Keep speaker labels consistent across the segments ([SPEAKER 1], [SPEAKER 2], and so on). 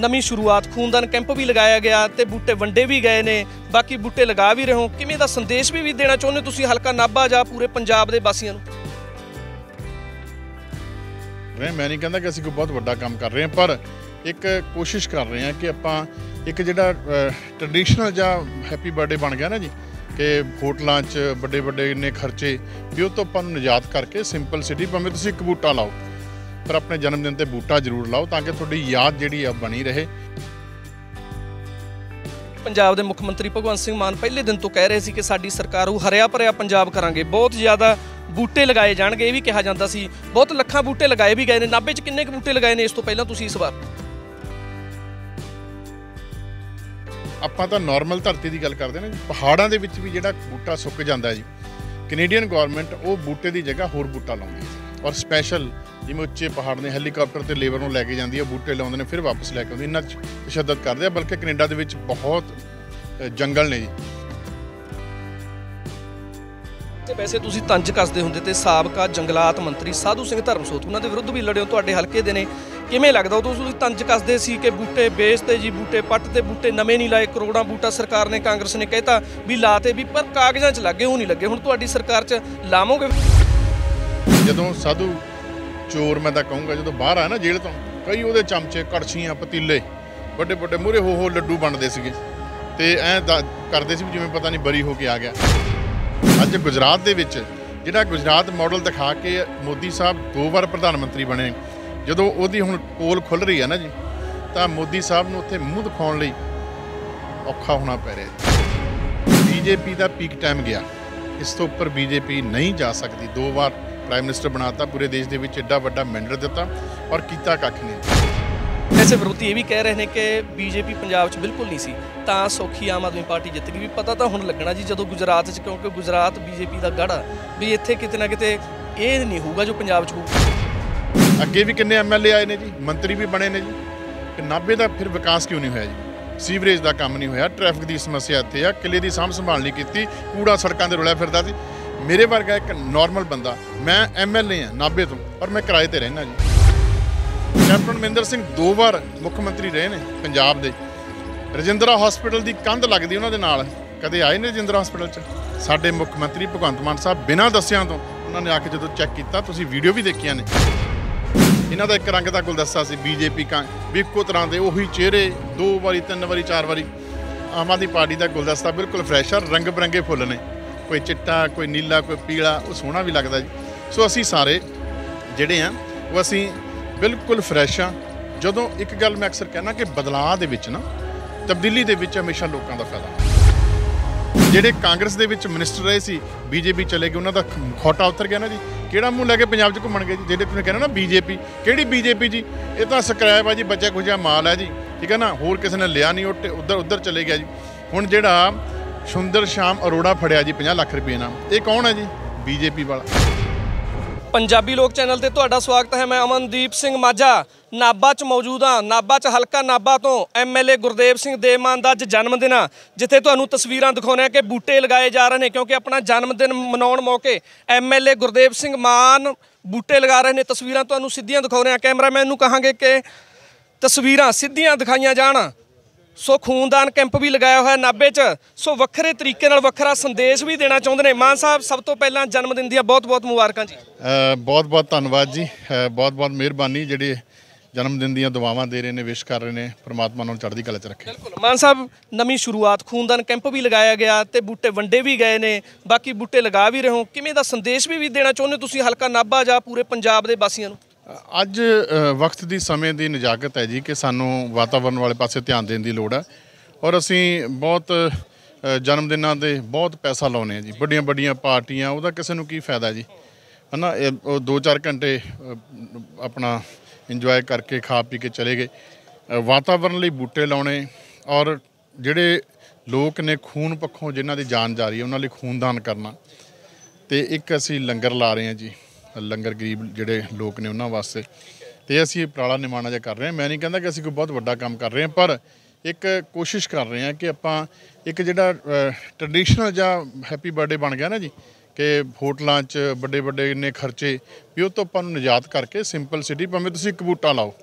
[SPEAKER 1] ਨਵੀਂ ਸ਼ੁਰੂਆਤ ਖੂਨਦਾਨ ਕੈਂਪ ਵੀ ਲਗਾਇਆ ਗਿਆ ਤੇ ਬੂਟੇ ਵੰਡੇ ਵੀ ਗਏ ਨੇ ਬਾਕੀ ਬੂਟੇ ਲਗਾ ਵੀ ਰਹੋ ਕਿਵੇਂ ਦਾ ਸੰਦੇਸ਼ ਵੀ ਵੀ ਦੇਣਾ ਚਾਹੁੰਦੇ ਤੁਸੀਂ ਹਲਕਾ ਨਾਭਾ ਜਾਂ ਪੂਰੇ ਪੰਜਾਬ ਦੇ ਵਾਸੀਆਂ ਨੂੰ
[SPEAKER 2] ਮੈਂ ਮੈਂ ਨਹੀਂ ਕਹਿੰਦਾ ਕਿ ਅਸੀਂ ਕੋਈ ਬਹੁਤ ਵੱਡਾ ਕੰਮ ਕਰ ਰਹੇ ਹਾਂ ਪਰ ਇੱਕ ਕੋਸ਼ਿਸ਼ ਕਰ ਰਹੇ ਹਾਂ ਕਿ ਆਪਾਂ ਇੱਕ ਜਿਹੜਾ ਟ੍ਰੈਡੀਸ਼ਨਲ ਜਾਂ ਹੈਪੀ ਬਰਥਡੇ ਬਣ ਗਿਆ ਨਾ ਜੀ ਕਿ ਹੋਟਲਾਂ 'ਚ ਵੱਡੇ ਵੱਡੇ ਇੰਨੇ ਖਰਚੇ ਵੀ ਉਹ ਤੋਂ ਆਪਾਂ ਨੂੰ ਨਿਜਾਤ ਕਰਕੇ ਸਿੰਪਲ ਸਿਟੀ ਭਾਵੇਂ ਤੁਸੀਂ ਕਬੂਟਾ ਲਾਓ ਪਰ ਆਪਣੇ ਜਨਮ ਦਿਨ ਤੇ ਬੂਟਾ ਜ਼ਰੂਰ ਲਾਓ ਤਾਂ ਕਿ ਤੁਹਾਡੀ ਯਾਦ ਜਿਹੜੀ ਆ ਬਣੀ ਰਹੇ
[SPEAKER 1] ਪੰਜਾਬ ਦੇ ਮੁੱਖ ਮੰਤਰੀ ਭਗਵੰਤ ਸਿੰਘ ਮਾਨ ਪਹਿਲੇ ਦਿਨ ਤੋਂ ਕਹਿ ਰਹੇ ਸੀ ਕਿ ਸਾਡੀ ਸਰਕਾਰ ਉਹ ਹਰਿਆ ਭਰਿਆ ਪੰਜਾਬ ਕਰਾਂਗੇ ਬਹੁਤ ਜ਼ਿਆਦਾ ਬੂਟੇ ਲਗਾਏ ਜਾਣਗੇ ਇਹ ਵੀ ਕਿਹਾ ਜਾਂਦਾ ਸੀ ਬਹੁਤ ਲੱਖਾਂ ਬੂਟੇ ਲਗਾਏ ਵੀ ਗਏ ਨੇ ਨਾਭੇ 'ਚ ਕਿੰਨੇ ਕੁ ਬੂਟੇ ਲਗਾਏ ਨੇ ਇਸ ਤੋਂ ਪਹਿਲਾਂ ਤੁਸੀਂ ਇਸ ਵਾਰ ਆਪਾਂ
[SPEAKER 2] ਤਾਂ ਨਾਰਮਲ ਧਰਤੀ ਦੀ ਗੱਲ ਕਰਦੇ ਨੇ ਪਹਾੜਾਂ ਦੇ ਵਿੱਚ ਵੀ ਜਿਹੜਾ ਬੂਟਾ ਸੁੱਕ ਜਾਂਦਾ ਜੀ ਕੈਨੇਡੀਅਨ ਗਵਰਨਮੈਂਟ ਉਹ ਬੂਟੇ ਦੀ ਜਗ੍ਹਾ ਹੋਰ ਬੂਟਾ ਲਾਉਂਦੀ ਹੈ ਔਰ ਸਪੈਸ਼ਲ ਜਿਵੇਂ ਉੱਚੇ ਪਹਾੜ ਨੇ ਹੈਲੀਕਾਪਟਰ ਤੇ ਲੇਬਰ ਨੂੰ ਲੈ ਕੇ ਜਾਂਦੀ ਹੈ ਬੂਟੇ ਲਾਉਂਦੇ ਨੇ ਫਿਰ ਵਾਪਸ ਲੈ ਕੇ ਆਉਂਦੇ ਇੰਨਾ ਤਸ਼ੱਦਦ ਕਰਦੇ ਆ ਬਲਕਿ ਕੈਨੇਡਾ ਦੇ ਵਿੱਚ ਬਹੁਤ ਜੰਗਲ ਨੇ ਜੀ
[SPEAKER 1] ਤੇ ਵੈਸੇ ਤੁਸੀਂ ਤੰਜ ਕੱਸਦੇ ਹੁੰਦੇ ਤੇ ਸਾਬਕਾ ਜੰਗਲਾਤ ਮੰਤਰੀ ਸਾਧੂ ਸਿੰਘ ਧਰਮਸੋਤ ਉਹਨਾਂ ਦੇ ਵਿਰੁੱਧ ਵੀ ਲੜਿਓ ਤੁਹਾਡੇ ਹਲਕੇ ਦੇ ਨੇ ਕਿਵੇਂ ਲੱਗਦਾ ਉਹ ਤੁਸੀਂ ਤੰਜ ਕੱਸਦੇ ਸੀ ਕਿ ਬੂਟੇ ਤੇ ਜੀ ਬੂਟੇ ਪੱਟ ਤੇ ਬੂਟੇ ਨਵੇਂ ਨਹੀਂ ਲਾਏ ਕਰੋੜਾਂ ਬੂਟਾ ਸਰਕਾਰ ਨੇ ਕਾਂਗਰਸ ਨੇ ਕਹਿਤਾ ਵੀ ਲਾਤੇ ਵੀ ਪਰ ਕਾਗਜ਼ਾਂ 'ਚ ਲੱਗੇ ਉਹ ਨਹੀਂ ਲੱਗੇ ਹੁਣ ਤੁਹਾਡੀ ਸਰਕਾਰ 'ਚ ਲਾਵੋਗੇ
[SPEAKER 2] ਜਦੋਂ ਸਾਧੂ ਚੋਰ ਮੈਂ ਤਾਂ ਕਹੂੰਗਾ ਜਦੋਂ ਬਾਹਰ ਆ ਨਾ ਜੇਲ੍ਹ ਤੋਂ ਕਈ ਉਹਦੇ ਚਮਚੇ ਕੜਛੀਆਂ ਪਤੀਲੇ ਵੱਡੇ ਵੱਡੇ ਮੂਰੇ ਹੋ ਹੋ ਲੱਡੂ ਬਣਦੇ ਸੀਗੇ ਤੇ ਐ ਕਰਦੇ ਸੀ ਜਿਵੇਂ ਪਤਾ ਨਹੀਂ ਬਰੀ ਹੋ ਕੇ ਆ ਗਿਆ ਅੱਜ ਗੁਜਰਾਤ ਦੇ ਵਿੱਚ ਜਿਹੜਾ ਗੁਜਰਾਤ ਮਾਡਲ ਦਿਖਾ ਕੇ ਮੋਦੀ ਸਾਹਿਬ ਦੋ ਵਾਰ ਪ੍ਰਧਾਨ ਮੰਤਰੀ ਬਣੇ ਜਦੋਂ ਉਹਦੀ ਹੁਣ ਪੋਲ ਖੁੱਲ ਰਹੀ ਹੈ ਨਾ ਜੀ ਤਾਂ ਮੋਦੀ ਸਾਹਿਬ ਨੂੰ ਉੱਥੇ ਮੂੰਹ ਦਿਖਾਉਣ ਲਈ ਔਖਾ ਹੋਣਾ ਪੈ ਰਿਹਾ ਬੀਜੇਪੀ ਦਾ ਪੀਕ ਟਾਈਮ ਗਿਆ ਇਸ ਤੋਂ ਉੱਪਰ ਬੀਜੇਪੀ ਨਹੀਂ ਜਾ ਸਕਦੀ ਦੋ ਵਾਰ ਪ੍ਰਾਈਮ ਮਿਨਿਸਟਰ ਬਣਾਤਾ ਪੂਰੇ ਦੇਸ਼ ਦੇ ਵਿੱਚ ਐਡਾ ਵੱਡਾ ਮੈਂਡਰ
[SPEAKER 1] ਦਿੱਤਾ ਔਰ ਕੀਤਾ ਕੱਖ ਨਹੀਂ ਐਸੇ ਵਿਰੋਧੀ ਇਹ ਵੀ ਕਹਿ ਰਹੇ ਨੇ ਕਿ ਬੀਜੇਪੀ ਪੰਜਾਬ 'ਚ ਬਿਲਕੁਲ ਨਹੀਂ ਸੀ ਤਾਂ ਸੌਖੀ ਆਮ ਆਦਮੀ ਪਾਰਟੀ ਜਿੱਤ ਗਈ ਵੀ ਪਤਾ ਤਾਂ ਹੁਣ ਲੱਗਣਾ ਜੀ ਜਦੋਂ ਗੁਜਰਾਤ 'ਚ ਕਿਉਂਕਿ ਗੁਜਰਾਤ ਬੀਜੇਪੀ ਦਾ ਗੜਾ ਵੀ ਇੱਥੇ ਕਿਤੇ ਨਾ ਕਿਤੇ ਇਹ ਨਹੀਂ ਹੋਊਗਾ ਜੋ ਪੰਜਾਬ 'ਚ ਹੋਊਗਾ
[SPEAKER 2] ਅੱਗੇ ਵੀ ਕਿੰਨੇ ਐਮਐਲਏ ਆਏ ਨੇ ਜੀ ਮੰਤਰੀ ਵੀ ਬਣੇ ਨੇ ਜੀ ਕਿ ਨਾਬੇ ਦਾ ਫਿਰ ਵਿਕਾਸ ਕਿਉਂ ਨਹੀਂ ਹੋਇਆ ਜੀ ਸੀਵਰੇਜ ਦਾ ਕੰਮ ਨਹੀਂ ਹੋਇਆ ਟ੍ਰੈਫਿਕ ਦੀ ਸਮੱਸਿਆ ਇੱਥੇ ਆ ਕਿਲੇ ਦੀ ਸਾਂਭ ਸੰਭਾਲ ਨਹੀਂ ਕੀਤੀ ਕੂੜਾ ਸੜਕਾਂ ਦੇ ਰੁਲਿਆ ਫਿਰਦਾ ਸੀ ਮੇਰੇ ਵਰਗਾ ਇੱਕ ਨਾਰਮਲ ਬੰਦਾ ਮੈਂ ਐਮਐਲਏ ਆ ਨਾਬੇ ਤੋਂ ਪਰ ਮੈਂ ਕਿਰਾਏ ਤੇ ਰਹਿਣਾ ਜੀ ਕੈਪਟਨ ਮਹਿੰਦਰ ਸਿੰਘ ਦੋ ਵਾਰ ਮੁੱਖ ਮੰਤਰੀ ਰਹੇ ਨੇ ਪੰਜਾਬ ਦੇ ਰਜਿੰਦਰਾ ਹਸਪੀਟਲ ਦੀ ਕੰਧ ਲੱਗਦੀ ਉਹਨਾਂ ਦੇ ਨਾਲ ਕਦੇ ਆਏ ਨੇ ਰਜਿੰਦਰਾ ਹਸਪੀਟਲ 'ਚ ਸਾਡੇ ਮੁੱਖ ਮੰਤਰੀ ਭਗਵੰਤ ਮਾਨ ਸਾਹਿਬ ਬਿਨਾਂ ਦੱਸਿਆਂ ਤੋਂ ਉਹਨਾਂ ਨੇ ਆ ਕੇ ਜਦੋਂ ਚੈੱਕ ਕੀਤਾ ਤੁਸੀਂ ਵੀਡੀਓ ਵੀ ਦੇਖੀਆਂ ਨੇ ਇਹਨਾਂ ਦਾ ਇੱਕ ਰੰਗ ਦਾ ਗੁਲਦਸਤਾ ਸੀ ਬੀਜੇਪੀ ਕਾ ਵੀ ਇੱਕੋ ਤਰ੍ਹਾਂ ਦੇ ਉਹੀ ਚਿਹਰੇ ਦੋ ਵਾਰੀ ਤਿੰਨ ਵਾਰੀ ਚਾਰ ਵਾਰੀ ਆਮ ਆਦਮੀ ਪਾਰਟੀ ਦਾ ਗੁਲਦਸਤਾ ਬਿਲਕੁਲ ਫਰੈਸ਼ ਆ ਰੰਗ ਬਰੰਗੇ ਫੁੱਲ ਨੇ ਕੋਈ ਚਿੱਟਾ ਕੋਈ ਨੀਲਾ ਕੋਈ ਪੀਲਾ ਉਹ ਸੋਹਣਾ ਵੀ ਲੱਗਦਾ ਜੀ ਸੋ ਅਸੀਂ ਸਾਰੇ ਜਿਹੜੇ ਆ ਉਹ ਅਸੀਂ ਬਿਲਕੁਲ ਫਰੈਸ਼ ਆ ਜਦੋਂ ਇੱਕ ਗੱਲ ਮੈਂ ਅਕਸਰ ਕਹਿੰਦਾ ਕਿ ਬਦਲਾਅ ਦੇ ਵਿੱਚ ਨਾ ਤਬਦੀਲੀ ਦੇ ਵਿੱਚ ਹਮੇਸ਼ਾ ਲੋਕਾਂ ਦਾ ਫਾਇਦਾ ਜਿਹੜੇ ਕਾਂਗਰਸ ਦੇ ਵਿੱਚ ਮਿਨਿਸਟਰ ਰਹੇ ਸੀ ਬੀਜੇਪੀ ਚਲੇ ਗਏ ਉਹਨਾਂ ਦਾ ਖੋਟਾ ਉਤਰ ਗਿਆ ਨਾ ਜੀ ਕਿਹੜਾ ਮੂੰਹ ਲੈ ਕੇ ਪੰਜਾਬ 'ਚ ਘੁੰਮਣਗੇ ਜੀ ਜਿਹੜੇ ਤੁਸੀਂ ਕਹਿੰਦੇ ਨਾ ਬੀਜੇਪੀ ਕਿਹੜੀ ਬੀਜੇਪੀ ਜੀ ਇਹ ਤਾਂ ਸਕ੍ਰੈਪ ਆ ਜੀ ਬੱਚਾ ਖੁਜਾ ਮਾਲ ਹੈ ਜੀ ਠੀਕ ਹੈ ਨਾ ਹੋਰ ਕਿਸੇ ਨੇ ਲਿਆ ਨਹੀਂ ਉੱਧਰ ਉੱਧਰ ਚਲੇ ਗਿਆ ਜੀ ਹੁਣ ਜਿਹੜਾ ਸੁੰਦਰ ਸ਼ਾਮ ਅਰੋੜਾ ਫੜਿਆ ਜੀ 50 ਲੱਖ ਰੁਪਏ ਨਾਲ
[SPEAKER 1] ਇਹ ਕੌਣ ਹੈ ਜੀ ਬੀਜੇਪੀ ਵਾਲਾ ਪੰਜਾਬੀ ਲੋਕ ਚੈਨਲ ਤੇ ਤੁਹਾਡਾ ਸਵਾਗਤ ਹੈ ਮੈਂ ਅਮਨਦੀਪ ਸਿੰਘ ਮਾਝਾ ਨਾਬਾ 'ਚ ਮੌਜੂਦ ਹਾਂ ਨਾਬਾ 'ਚ ਹਲਕਾ ਨਾਬਾ ਤੋਂ ਐਮਐਲਏ ਗੁਰਦੇਵ ਸਿੰਘ ਦੇਮਾਨ ਦਾ ਅੱਜ ਜਨਮ ਦਿਨ ਆ ਜਿੱਥੇ ਤੁਹਾਨੂੰ ਤਸਵੀਰਾਂ ਦਿਖਾਉਣੇ ਆ ਕਿ ਬੂਟੇ ਲਗਾਏ ਜਾ ਰਹੇ ਨੇ ਕਿਉਂਕਿ ਆਪਣਾ ਜਨਮ ਦਿਨ ਮਨਾਉਣ ਮੌਕੇ ਐਮਐਲਏ ਗੁਰਦੇਵ ਸਿੰਘ ਮਾਨ ਬੂਟੇ ਲਗਾ ਰਹੇ ਨੇ ਤਸਵੀਰਾਂ ਤੁਹਾਨੂੰ ਸਿੱਧੀਆਂ ਦਿਖਾਉਣੇ ਆ ਕੈਮਰਾਮੈਨ ਨੂੰ ਕਹਾਂਗੇ ਕਿ ਤਸਵੀਰਾਂ ਸਿੱਧੀਆਂ ਦਿਖਾਈਆਂ ਜਾਣ ਸੋ ਖੂਨਦਾਨ ਕੈਂਪ ਵੀ ਲਗਾਇਆ ਹੋਇਆ ਨਾਬੇ 'ਚ ਸੋ ਵੱਖਰੇ ਤਰੀਕੇ ਨਾਲ ਵੱਖਰਾ ਸੰਦੇਸ਼ ਵੀ ਦੇਣਾ ਚਾਹੁੰਦੇ ਨੇ ਮਾਨ ਸਾਹਿਬ ਸਭ ਤੋਂ ਪਹਿਲਾਂ ਜਨਮ ਦਿਨ ਦੀਆਂ ਬਹੁਤ-ਬਹੁਤ ਮੁਬਾਰਕਾਂ ਜੀ
[SPEAKER 2] ਬਹੁਤ-ਬਹੁਤ ਧੰਨਵਾਦ ਜੀ ਬਹੁਤ-ਬਹੁਤ ਮਿਹਰਬਾਨੀ ਜਿਹੜੇ ਜਨਮ ਦਿਨ ਦੀਆਂ ਦੁਆਵਾਂ ਦੇ ਰਹੇ ਨੇ ਵਿਸ਼ ਕਰ ਰਹੇ ਨੇ ਪ੍ਰਮਾਤਮਾ ਨੂੰ ਚੜ੍ਹਦੀ ਕਲਾ 'ਚ ਰੱਖੇ ਬਿਲਕੁਲ
[SPEAKER 1] ਮਾਨ ਸਾਹਿਬ ਨਵੀਂ ਸ਼ੁਰੂਆਤ ਖੂਨਦਾਨ ਕੈਂਪ ਵੀ ਲਗਾਇਆ ਗਿਆ ਤੇ ਬੂਟੇ ਵੰਡੇ ਵੀ ਗਏ ਨੇ ਬਾਕੀ ਬੂਟੇ ਲਗਾ ਵੀ ਰਹੇ ਹੋ ਕਿਵੇਂ ਦਾ ਸੰਦੇਸ਼ ਵੀ ਵੀ ਦੇਣਾ ਚਾਹੁੰਦੇ ਤੁਸੀਂ ਹਲਕਾ ਨਾਭਾ ਜਾਂ ਪੂਰੇ ਪੰਜਾਬ ਦੇ ਵਾਸੀਆਂ ਨੂੰ
[SPEAKER 2] ਅੱਜ ਵਕਤ ਦੀ ਸਮੇਂ ਦੀ ਨਜਾਕਤ ਹੈ ਜੀ ਕਿ ਸਾਨੂੰ ਵਾਤਾਵਰਣ ਵਾਲੇ ਪਾਸੇ ਧਿਆਨ ਦੇਣ ਦੀ ਲੋੜ ਹੈ ਔਰ ਅਸੀਂ ਬਹੁਤ ਜਨਮ ਦਿਨਾਂ ਦੇ ਬਹੁਤ ਪੈਸਾ ਲਾਉਨੇ ਆ ਜੀ ਵੱਡੀਆਂ ਵੱਡੀਆਂ ਪਾਰਟੀਆਂ ਉਹਦਾ ਕਿਸੇ ਨੂੰ ਕੀ ਫਾਇਦਾ ਜੀ ਹਨਾ ਉਹ 2-4 ਘੰਟੇ ਆਪਣਾ ਇੰਜੋਏ ਕਰਕੇ ਖਾ ਪੀ ਕੇ ਚਲੇ ਗਏ ਵਾਤਾਵਰਣ ਲਈ ਬੂਟੇ ਲਾਉਣੇ ਔਰ ਜਿਹੜੇ ਲੋਕ ਨੇ ਖੂਨ ਪੱਖੋਂ ਜਿਨ੍ਹਾਂ ਦੀ ਜਾਨ ਜਾ ਰਹੀ ਹੈ ਉਹਨਾਂ ਲਈ ਖੂਨਦਾਨ ਕਰਨਾ ਤੇ ਇੱਕ ਅਸੀਂ ਲੰਗਰ ਲਾ ਰਹੇ ਹਾਂ ਜੀ ਲੰਗਰ ਗਰੀਬ ਜਿਹੜੇ ਲੋਕ ਨੇ ਉਹਨਾਂ ਵਾਸਤੇ ਤੇ ਅਸੀਂ ਇਹ ਪ੍ਰਾਲਾ ਨਿਮਾਣਾ ਜਿਹਾ ਕਰ ਰਹੇ ਹਾਂ ਮੈਂ ਨਹੀਂ ਕਹਿੰਦਾ ਕਿ ਅਸੀਂ ਕੋਈ ਬਹੁਤ ਵੱਡਾ ਕੰਮ ਕਰ ਰਹੇ ਹਾਂ ਪਰ ਇੱਕ ਕੋਸ਼ਿਸ਼ ਕਰ ਰਹੇ ਹਾਂ ਕਿ ਆਪਾਂ ਇੱਕ ਜਿਹੜਾ ਟ੍ਰੈਡੀਸ਼ਨਲ ਜਾਂ ਹੈਪੀ ਬਰਥਡੇ ਬਣ ਗਿਆ ਨਾ ਜੀ ਕਿ ਹੋਟਲਾਂ 'ਚ ਵੱਡੇ ਵੱਡੇ ਇੰਨੇ ਖਰਚੇ ਵੀ ਉਹ ਤੋਂ ਆਪਾਂ ਨੂੰ ਨਜਾਤ ਕਰਕੇ ਸਿੰਪਲ ਸਿਟੀ ਭਾਵੇਂ ਤੁਸੀਂ ਕਬੂਟਾ ਲਾਓ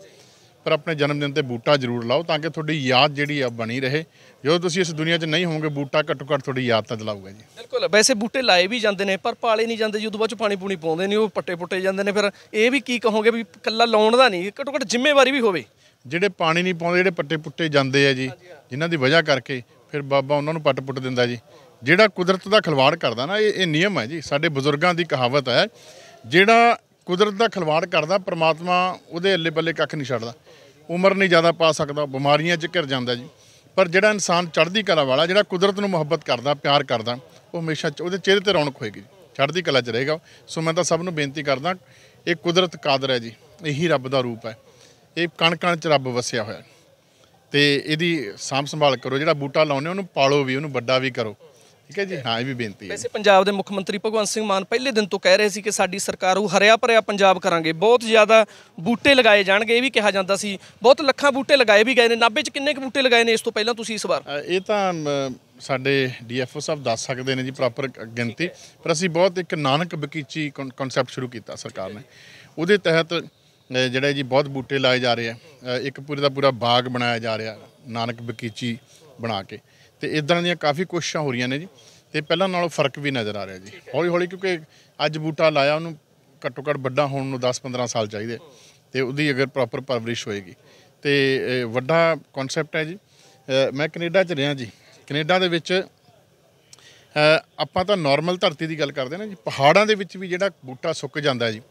[SPEAKER 2] ਪਰ ਆਪਣੇ ਜਨਮ ਦਿਨ ਤੇ ਬੂਟਾ ਜ਼ਰੂਰ ਲਾਓ ਤਾਂ ਕਿ ਤੁਹਾਡੀ ਯਾਦ ਜਿਹੜੀ ਆ ਬਣੀ ਰਹੇ ਜਦੋਂ ਤੁਸੀਂ ਇਸ ਦੁਨੀਆ 'ਚ ਨਹੀਂ ਹੋਵੋਗੇ ਬੂਟਾ ਘੱਟੋ ਘੱਟ ਤੁਹਾਡੀ ਯਾਦ ਤਾਂ ਦਿਲਾਊਗਾ ਜੀ
[SPEAKER 1] ਬਿਲਕੁਲ ਵੈਸੇ ਬੂਟੇ ਲਾਏ ਵੀ ਜਾਂਦੇ ਨੇ ਪਰ ਪਾਲੇ ਨਹੀਂ ਜਾਂਦੇ ਜਦੋਂ ਬਾਅਦ ਚ ਪਾਣੀ ਪੂਣੀ ਪਾਉਂਦੇ ਨਹੀਂ ਉਹ ਪੱਟੇ ਪੁੱਟੇ ਜਾਂਦੇ ਨੇ ਫਿਰ ਇਹ ਵੀ ਕੀ ਕਹੋਗੇ ਵੀ ਕੱਲਾ ਲਾਉਣ ਦਾ ਨਹੀਂ ਘੱਟੋ ਘੱਟ ਜ਼ਿੰਮੇਵਾਰੀ ਵੀ ਹੋਵੇ ਜਿਹੜੇ ਪਾਣੀ ਨਹੀਂ ਪਾਉਂਦੇ ਜਿਹੜੇ ਪੱਟੇ ਪੁੱਟੇ ਜਾਂਦੇ ਆ ਜੀ ਜਿਨ੍ਹਾਂ
[SPEAKER 2] ਦੀ ਵਜ੍ਹਾ ਕਰਕੇ ਫਿਰ ਬਾਬਾ ਉਹਨਾਂ ਨੂੰ ਪੱਟ ਪੁੱਟ ਦਿੰਦਾ ਜੀ ਜਿਹੜਾ ਕੁਦਰਤ ਦਾ ਖਿਲਵਾੜ ਕਰਦਾ ਨਾ ਇਹ ਇਹ ਨਿਯਮ ਹੈ ਜੀ ਸਾਡੇ ਬਜ਼ੁਰਗਾਂ ਦੀ ਕਹਾਵਤ ਹੈ ਜਿਹੜਾ ਕੁਦਰਤ ਦਾ ਖਲਵਾੜ ਕਰਦਾ ਪ੍ਰਮਾਤਮਾ ਉਹਦੇ ਅੱਲੇ ਬੱਲੇ ਕੱਖ ਨਹੀਂ ਛੱਡਦਾ ਉਮਰ ਨਹੀਂ ਜ਼ਿਆਦਾ ਪਾ ਸਕਦਾ ਬਿਮਾਰੀਆਂ 'ਚ ਘਿਰ ਜਾਂਦਾ ਜੀ ਪਰ ਜਿਹੜਾ ਇਨਸਾਨ ਚੜ੍ਹਦੀ ਕਲਾ ਵਾਲਾ ਜਿਹੜਾ ਕੁਦਰਤ ਨੂੰ ਮੁਹੱਬਤ ਕਰਦਾ ਪਿਆਰ ਕਰਦਾ ਉਹ ਹਮੇਸ਼ਾ ਉਹਦੇ ਚਿਹਰੇ ਤੇ ਰੌਣਕ ਹੋਏਗੀ ਚੜ੍ਹਦੀ ਕਲਾ 'ਚ ਰਹੇਗਾ ਸੋ ਮੈਂ ਤਾਂ ਸਭ ਨੂੰ ਬੇਨਤੀ ਕਰਦਾ ਇਹ ਕੁਦਰਤ ਕਾਦਰ ਹੈ ਜੀ ਇਹੀ ਰੱਬ ਦਾ ਰੂਪ ਹੈ ਇਹ ਕਣ ਕਣ 'ਚ ਰੱਬ ਵਸਿਆ ਹੋਇਆ ਤੇ ਇਹਦੀ ਸਾਂਭ ਸੰਭਾਲ
[SPEAKER 1] ਕਰੋ ਜਿਹੜਾ ਬੂਟਾ ਲਾਉਨੇ ਉਹਨੂੰ ਪਾਲੋ ਵੀ ਉਹਨੂੰ ਵੱਡਾ ਵੀ ਕਰੋ ਠੀਕ ਹੈ ਜੀ ਹਾਂ ਇਹ ਵੀ ਬੇਨਤੀ ਹੈ ਵੈਸੇ ਪੰਜਾਬ ਦੇ ਮੁੱਖ ਮੰਤਰੀ ਭਗਵੰਤ ਸਿੰਘ ਮਾਨ ਪਹਿਲੇ ਦਿਨ ਤੋਂ ਕਹਿ ਰਹੇ ਸੀ ਕਿ ਸਾਡੀ ਸਰਕਾਰ ਉਹ ਹਰਿਆ ਭਰਿਆ ਪੰਜਾਬ ਕਰਾਂਗੇ ਬਹੁਤ ਜ਼ਿਆਦਾ ਬੂਟੇ ਲਗਾਏ ਜਾਣਗੇ ਇਹ ਵੀ ਕਿਹਾ ਜਾਂਦਾ ਸੀ ਬਹੁਤ ਲੱਖਾਂ ਬੂਟੇ ਲਗਾਏ ਵੀ ਗਏ ਨੇ ਨਾਭੇ 'ਚ ਕਿੰਨੇ ਕੁ ਬੂਟੇ ਲਗਾਏ ਨੇ ਇਸ ਤੋਂ ਪਹਿਲਾਂ ਤੁਸੀਂ ਇਸ ਵਾਰ ਇਹ ਤਾਂ ਸਾਡੇ ਡੀਐਫਓ ਸਾਹਿਬ ਦੱਸ ਸਕਦੇ ਨੇ ਜੀ ਪ੍ਰੋਪਰ ਗਿਣਤੀ
[SPEAKER 2] ਪਰ ਅਸੀਂ ਬਹੁਤ ਇੱਕ ਨਾਨਕ ਬਕੀਚੀ ਕਨਸੈਪਟ ਸ਼ੁਰੂ ਕੀਤਾ ਸਰਕਾਰ ਨੇ ਉਹਦੇ ਤਹਿਤ ਜਿਹੜਾ ਜੀ ਬਹੁਤ ਬੂਟੇ ਲਾਏ ਜਾ ਰਹੇ ਆ ਇੱਕ ਪੂਰੇ ਦਾ ਪੂਰਾ ਬਾਗ ਬਣਾਇਆ ਜਾ ਰਿਹਾ ਨਾਨਕ ਬਕੀਚੀ ਬਣਾ ਕੇ ਤੇ ਇਦਾਂ ਦੀਆਂ ਕਾਫੀ ਕੋਸ਼ਿਸ਼ਾਂ ਹੋ ਰਹੀਆਂ ਨੇ ਜੀ ਤੇ ਪਹਿਲਾਂ ਨਾਲੋਂ ਫਰਕ ਵੀ ਨਜ਼ਰ ਆ ਰਿਹਾ ਜੀ ਹੌਲੀ ਹੌਲੀ ਕਿਉਂਕਿ ਅੱਜ ਬੂਟਾ ਲਾਇਆ ਉਹਨੂੰ ਘੱਟੋ ਘੱਟ ਵੱਡਾ ਹੋਣ ਨੂੰ 10-15 ਸਾਲ ਚਾਹੀਦੇ ਤੇ ਉਹਦੀ ਅਗਰ ਪ੍ਰੋਪਰ ਪਰਵਰਿਸ਼ ਹੋਏਗੀ ਤੇ ਵੱਡਾ ਕਨਸੈਪਟ ਹੈ ਜੀ ਮੈਂ ਕੈਨੇਡਾ ਚ ਰਿਹਾ ਜੀ ਕੈਨੇਡਾ ਦੇ ਵਿੱਚ ਆਪਾਂ ਤਾਂ ਨਾਰਮਲ ਧਰਤੀ ਦੀ ਗੱਲ ਕਰਦੇ ਨੇ ਜੀ ਪਹਾੜਾਂ ਦੇ ਵਿੱਚ ਵੀ ਜਿਹੜਾ ਬੂਟਾ ਸੁੱਕ ਜਾਂਦਾ ਜੀ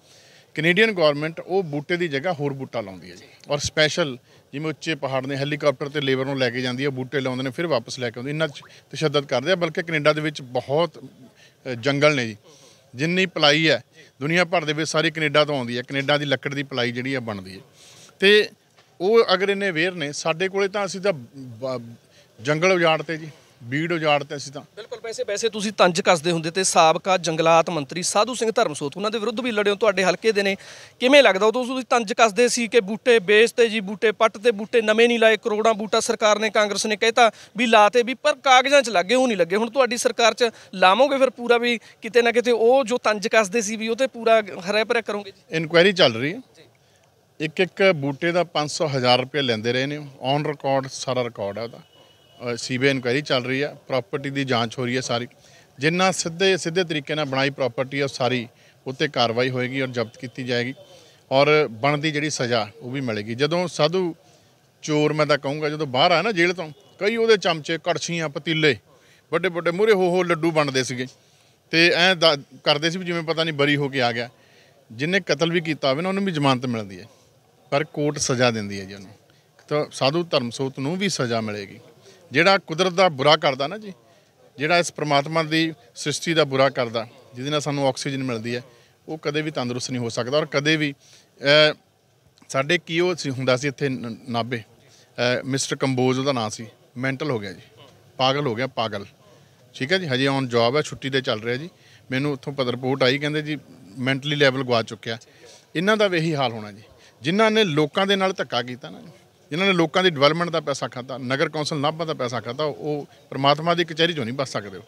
[SPEAKER 2] ਕੈਨੇਡੀਅਨ ਗਵਰਨਮੈਂਟ ਉਹ ਬੂਟੇ ਦੀ ਜਗ੍ਹਾ ਹੋਰ ਬੂਟਾ ਲਾਉਂਦੀ ਹੈ ਜੀ ਔਰ ਸਪੈਸ਼ਲ ਜਿਵੇਂ ਉੱਚੇ ਪਹਾੜ ਨੇ ਹੈਲੀਕਾਪਟਰ ਤੇ ਲੇਬਰ ਨੂੰ ਲੈ ਕੇ ਜਾਂਦੀ ਹੈ ਬੂਟੇ ਲਾਉਂਦੇ ਨੇ ਫਿਰ ਵਾਪਸ ਲੈ ਕੇ ਆਉਂਦੇ ਇੰਨਾ ਤਸ਼ੱਦਦ ਕਰਦੇ ਆ ਬਲਕਿ ਕੈਨੇਡਾ ਦੇ ਵਿੱਚ ਬਹੁਤ ਜੰਗਲ ਨੇ ਜੀ ਜਿੰਨੀ ਪਲਾਈ ਹੈ ਦੁਨੀਆ ਭਰ ਦੇ ਵਿੱਚ ਸਾਰੀ ਕੈਨੇਡਾ ਤੋਂ ਆਉਂਦੀ ਹੈ ਕੈਨੇਡਾ ਦੀ ਲੱਕੜ ਦੀ ਪਲਾਈ ਜਿਹੜੀ ਆ ਬਣਦੀ ਹੈ ਤੇ ਉਹ ਅਗਰ ਇਹਨੇ ਵੇਰ ਨੇ ਸਾਡੇ ਕੋਲੇ ਤਾਂ ਅਸੀਂ ਤਾਂ ਜੰਗਲ ਉਜਾੜਦੇ ਜੀ ਬੀੜ
[SPEAKER 1] ਉਜਾੜਤੇ ਅਸੀਂ ਤਾਂ ਬਿਲਕੁਲ ਪੈਸੇ ਪੈਸੇ ਤੁਸੀਂ ਤੰਜ ਕੱਸਦੇ ਹੁੰਦੇ ਤੇ ਸਾਬਕਾ ਜੰਗਲਾਤ ਮੰਤਰੀ ਸਾਧੂ ਸਿੰਘ ਧਰਮਸੋਤ ਉਹਨਾਂ ਦੇ ਵਿਰੁੱਧ ਵੀ ਲੜਿਓ ਤੁਹਾਡੇ ਹਲਕੇ ਦੇ ਨੇ ਕਿਵੇਂ ਲੱਗਦਾ ਉਦੋਂ ਤੁਸੀਂ ਤੰਜ ਕੱਸਦੇ ਸੀ ਕਿ ਬੂਟੇ ਵੇਚਤੇ ਜੀ ਬੂਟੇ ਪੱਟ ਤੇ ਬੂਟੇ ਨਵੇਂ ਨਹੀਂ ਲਾਏ ਕਰੋੜਾਂ ਬੂਟਾ ਸਰਕਾਰ ਨੇ ਕਾਂਗਰਸ ਨੇ ਕਹਿਤਾ ਵੀ ਲਾਤੇ ਵੀ ਪਰ ਕਾਗਜ਼ਾਂ 'ਚ ਲੱਗੇ ਉਹ ਨਹੀਂ ਲੱਗੇ ਹੁਣ ਤੁਹਾਡੀ ਸਰਕਾਰ 'ਚ ਲਾਵੋਗੇ ਫਿਰ ਪੂਰਾ ਵੀ ਕਿਤੇ ਨਾ ਕਿਤੇ ਉਹ ਜੋ ਤੰਜ ਕੱਸਦੇ ਸੀ ਵੀ ਉਹ ਤੇ ਪੂਰਾ ਹਰੇ ਭਰੇ ਕਰੋਗੇ ਜੀ
[SPEAKER 2] ਇਨਕੁਆਇਰੀ ਚੱਲ ਰਹੀ ਹੈ ਇੱਕ ਇੱਕ ਬੂਟੇ ਦਾ 500 ਰੁਪਏ ਲੈਂਦੇ ਰਹੇ ਨੇ ਔਨ ਰਿਕਾਰਡ ਸਾਰਾ ਰਿਕਾਰਡ ਹੈ ਉਹਦਾ ਸੀਬੀ ਇਨਕੁਆਇਰੀ ਚੱਲ ਰਹੀ ਹੈ ਪ੍ਰਾਪਰਟੀ ਦੀ ਜਾਂਚ ਹੋ ਰਹੀ ਹੈ ਸਾਰੀ ਜਿੰਨਾ ਸਿੱਧੇ ਸਿੱਧੇ ਤਰੀਕੇ ਨਾਲ ਬਣਾਈ ਪ੍ਰਾਪਰਟੀ ਉਹ ਸਾਰੀ ਉੱਤੇ ਕਾਰਵਾਈ ਹੋਏਗੀ ਔਰ ਜ਼ਬਤ ਕੀਤੀ ਜਾਏਗੀ ਔਰ ਬਣਦੀ ਜਿਹੜੀ ਸਜ਼ਾ ਉਹ ਵੀ ਮਿਲੇਗੀ ਜਦੋਂ ਸਾਧੂ ਚੋਰ ਮੈਂ ਤਾਂ ਕਹੂੰਗਾ ਜਦੋਂ ਬਾਹਰ ਆ ਨਾ ਜੇਲ੍ਹ ਤੋਂ ਕਈ ਉਹਦੇ ਚਮਚੇ ਕੜਛੀਆਂ ਪਤੀਲੇ ਵੱਡੇ ਵੱਡੇ ਮੂਰੇ ਹੋ ਹੋ ਲੱਡੂ ਬਣਦੇ ਸੀਗੇ ਤੇ ਐ ਕਰਦੇ ਸੀ ਵੀ ਜਿਵੇਂ ਪਤਾ ਨਹੀਂ ਬਰੀ ਹੋ ਕੇ ਆ ਗਿਆ ਜਿਨੇ ਕਤਲ ਵੀ ਕੀਤਾ ਹੋਵੇ ਨਾ ਉਹਨੂੰ ਵੀ ਜ਼ਮਾਨਤ ਮਿਲਦੀ ਹੈ ਪਰ ਕੋਰਟ ਸਜ਼ਾ ਦਿੰਦੀ ਹੈ ਜੀ ਉਹਨੂੰ ਤਾਂ ਸਾਧੂ ਧਰਮਸੋਤ ਨੂੰ ਵੀ ਸਜ਼ਾ ਮਿਲੇਗੀ ਜਿਹੜਾ ਕੁਦਰਤ ਦਾ ਬੁਰਾ ਕਰਦਾ ਨਾ ਜੀ ਜਿਹੜਾ ਇਸ ਪ੍ਰਮਾਤਮਾ ਦੀ ਸ੍ਰਿਸ਼ਟੀ ਦਾ ਬੁਰਾ ਕਰਦਾ ਜਿਹਦੇ ਨਾਲ ਸਾਨੂੰ ਆਕਸੀਜਨ ਮਿਲਦੀ ਹੈ ਉਹ ਕਦੇ ਵੀ ਤੰਦਰੁਸਤ ਨਹੀਂ ਹੋ ਸਕਦਾ ਔਰ ਕਦੇ ਵੀ ਸਾਡੇ ਕੀ ਉਹ ਹੁੰਦਾ ਸੀ ਇੱਥੇ ਨਾਬੇ ਮਿਸਟਰ ਕੰਬੋਜ ਉਹਦਾ ਨਾਂ ਸੀ ਮੈਂਟਲ ਹੋ ਗਿਆ ਜੀ ਪਾਗਲ ਹੋ ਗਿਆ ਪਾਗਲ ਠੀਕ ਹੈ ਜੀ ਹਜੇ ਔਨ ਜੌਬ ਹੈ ਛੁੱਟੀ ਤੇ ਚੱਲ ਰਿਹਾ ਜੀ ਮੈਨੂੰ ਉੱਥੋਂ ਪਤ ਰਿਪੋਰਟ ਆਈ ਕਹਿੰਦੇ ਜੀ ਮੈਂਟਲੀ ਲੈਵਲ ਗਵਾ ਚੁੱਕਿਆ ਇਹਨਾਂ ਦਾ ਵੀ ਇਹੀ ਹਾਲ ਹੋਣਾ ਜੀ ਜਿਨ੍ਹਾਂ ਨੇ ਲੋਕਾਂ ਦੇ ਨਾਲ ਧੱਕਾ ਕੀਤਾ ਨਾ ਜੀ ਜਿਨ੍ਹਾਂ ਨੇ ਲੋਕਾਂ ਦੀ ਡਿਵੈਲਪਮੈਂਟ ਦਾ ਪੈਸਾ ਖਾਤਾ ਨਗਰ ਕੌਂਸਲ ਨਾਭਾ ਦਾ ਪੈਸਾ ਖਾਤਾ ਉਹ ਪ੍ਰਮਾਤਮਾ ਦੀ ਕਚਹਿਰੀ 'ਚੋਂ ਨਹੀਂ ਬਚ ਸਕਦੇ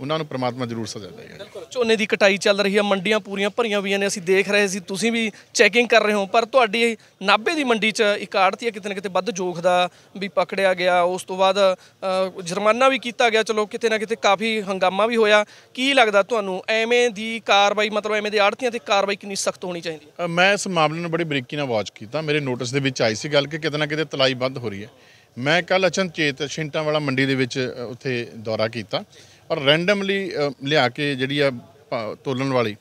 [SPEAKER 2] ਉਹਨਾਂ ਨੂੰ ਪ੍ਰਮਾਤਮਾ ਜ਼ਰੂਰ ਸਜ਼ਾ ਦੇਗਾ
[SPEAKER 1] ਬਿਲਕੁਲ ਝੋਨੇ ਦੀ ਕਟਾਈ ਚੱਲ ਰਹੀ ਹੈ ਮੰਡੀਆਂ ਪੂਰੀਆਂ ਭਰੀਆਂ ਹੋਈਆਂ ਨੇ ਅਸੀਂ ਦੇਖ ਰਹੇ ਸੀ ਤੁਸੀਂ ਵੀ ਚੈਕਿੰਗ ਕਰ ਰਹੇ ਹੋ ਪਰ ਤੁਹਾਡੀ ਨਾਬੇ ਦੀ ਮੰਡੀ 'ਚ ਇੱਕ ਆੜਤੀ ਕਿਤੇ ਨਾ ਕਿਤੇ ਵੱਧ ਜੋਖ ਦਾ ਵੀ ਪਕੜਿਆ ਗਿਆ ਉਸ ਤੋਂ ਬਾਅਦ ਜੁਰਮਾਨਾ ਵੀ ਕੀਤਾ ਗਿਆ ਚਲੋ ਕਿਤੇ ਨਾ ਕਿਤੇ ਕਾਫੀ ਹੰਗਾਮਾ ਵੀ ਹੋਇਆ ਕੀ ਲੱਗਦਾ ਤੁਹਾਨੂੰ ਐਵੇਂ ਦੀ ਕਾਰਵਾਈ ਮਤਲਬ ਐਵੇਂ ਦੇ ਆੜਤੀਆਂ ਤੇ ਕਾਰਵਾਈ ਕਿੰਨੀ ਸਖਤ ਹੋਣੀ ਚਾਹੀਦੀ
[SPEAKER 2] ਮੈਂ ਇਸ ਮਾਮਲੇ ਨੂੰ ਬੜੀ ਬਰੀਕੀ ਨਾਲ ਵਾਚ ਕੀਤਾ ਮੇਰੇ ਨੋਟਿਸ ਦੇ ਵਿੱਚ ਆਈ ਸੀ ਗੱਲ ਕਿ ਕਿਤੇ ਨਾ ਕਿਤੇ ਤਲਾਈ ਬੰਦ ਹੋ ਰਹੀ ਹੈ ਮੈਂ ਕੱਲ ਅਚਨਚੇਤ ਛਿੰਟਾਂ ਵਾਲਾ ਮੰਡੀ ਦੇ ਵਿੱਚ ਉੱਥੇ ਦੌਰਾ ਕੀਤਾ ਔਰ ਰੈਂਡਮਲੀ ਲਿਆ ਕੇ ਜਿਹੜੀ ਆ ਤੋਲਣ ਵਾਲੀ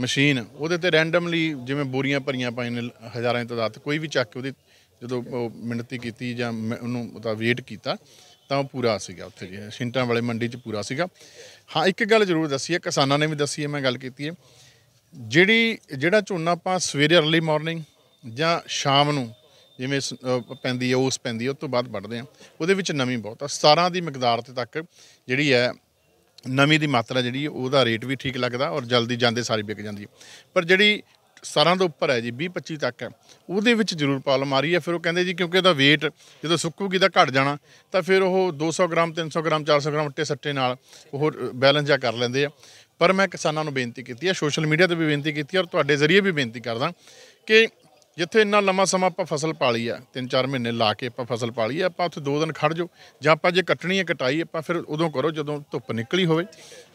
[SPEAKER 2] ਮਸ਼ੀਨ ਉਹਦੇ ਤੇ ਰੈਂਡਮਲੀ ਜਿਵੇਂ ਬੋਰੀਆਂ ਭਰੀਆਂ ਪਾਈ ਨੇ ਹਜ਼ਾਰਾਂ ਦੀ ਤਾਦਾਦ ਕੋਈ ਵੀ ਚੱਕ ਕੇ ਉਹਦੀ ਜਦੋਂ ਮਿਹਨਤੀ ਕੀਤੀ ਜਾਂ ਉਹਨੂੰ ਉਹਦਾ ਵੇਟ ਕੀਤਾ ਤਾਂ ਉਹ ਪੂਰਾ ਸੀਗਾ ਉੱਥੇ ਜੀ ਸਿੰਟਾਂ ਵਾਲੇ ਮੰਡੀ 'ਚ ਪੂਰਾ ਸੀਗਾ ਹਾਂ ਇੱਕ ਗੱਲ ਜ਼ਰੂਰ ਦੱਸੀ ਹੈ ਕਿਸਾਨਾਂ ਨੇ ਵੀ ਦੱਸੀ ਹੈ ਮੈਂ ਗੱਲ ਕੀਤੀ ਹੈ ਜਿਹੜੀ ਜਿਹੜਾ ਝੋਨਾ ਆਪਾਂ ਸਵੇਰੇ अर्ਲੀ ਮਾਰਨਿੰਗ ਜਾਂ ਸ਼ਾਮ ਨੂੰ ਜਿਵੇਂ ਪੈਂਦੀ ਹੈ ਉਸ ਪੈਂਦੀ ਹੈ ਉਸ ਤੋਂ ਬਾਅਦ ਵੱਢਦੇ ਆ ਉਹਦੇ ਵਿੱਚ ਨਮੀ ਬਹੁਤ ਆ 17 ਦੀ ਮਿਕਦਾਰ ਤੇ ਤੱਕ ਜਿਹੜੀ ਹੈ ਨਮੀ ਦੀ ਮਾਤਰਾ ਜਿਹੜੀ ਉਹਦਾ ਰੇਟ ਵੀ ਠੀਕ ਲੱਗਦਾ ਔਰ ਜਲਦੀ ਜਾਂਦੇ ਸਾਰੀ ਵਿਕ ਜਾਂਦੀ ਹੈ ਪਰ ਜਿਹੜੀ ਸਰਾਂ ਤੋਂ ਉੱਪਰ ਹੈ ਜੀ 20 25 ਤੱਕ ਹੈ ਉਹਦੇ ਵਿੱਚ ਜ਼ਰੂਰ ਪ੍ਰੋਬਲਮ ਆ ਰਹੀ ਹੈ ਫਿਰ ਉਹ ਕਹਿੰਦੇ ਜੀ ਕਿਉਂਕਿ ਉਹਦਾ weight ਜਦੋਂ ਸੁੱਕੂਗੀ ਤਾਂ ਘਟ ਜਾਣਾ ਤਾਂ ਫਿਰ ਉਹ 200 ਗ੍ਰਾਮ 300 ਗ੍ਰਾਮ 400 ਗ੍ਰਾਮ ਉੱਤੇ ਸੱਟੇ ਨਾਲ ਉਹ ਬੈਲੈਂਸ ਜਾ ਕਰ ਲੈਂਦੇ ਆ ਪਰ ਮੈਂ ਕਿਸਾਨਾਂ ਨੂੰ ਬੇਨਤੀ ਕੀਤੀ ਹੈ ਸੋਸ਼ਲ ਮੀਡੀਆ ਤੇ ਵੀ ਬੇਨਤੀ ਕੀਤੀ ਔਰ ਤੁਹਾਡੇ ਜ਼ਰੀਏ ਵੀ ਬੇਨਤੀ ਕਰਦਾ ਕਿ ਜਿੱਥੇ ਇੰਨਾ ਲੰਮਾ ਸਮਾਂ ਆਪਾਂ ਫਸਲ ਪਾਲੀ ਆ 3-4 ਮਹੀਨੇ ਲਾ ਕੇ ਆਪਾਂ ਫਸਲ ਪਾਲੀ ਆ ਆਪਾਂ ਉੱਥੇ 2 ਦਿਨ ਖੜ ਜੋ ਜਾਂ ਆਪਾਂ ਜੇ ਕੱਟਣੀ ਹੈ ਕਟਾਈ ਆਪਾਂ ਫਿਰ ਉਦੋਂ ਕਰੋ ਜਦੋਂ ਧੁੱਪ ਨਿਕਲੀ ਹੋਵੇ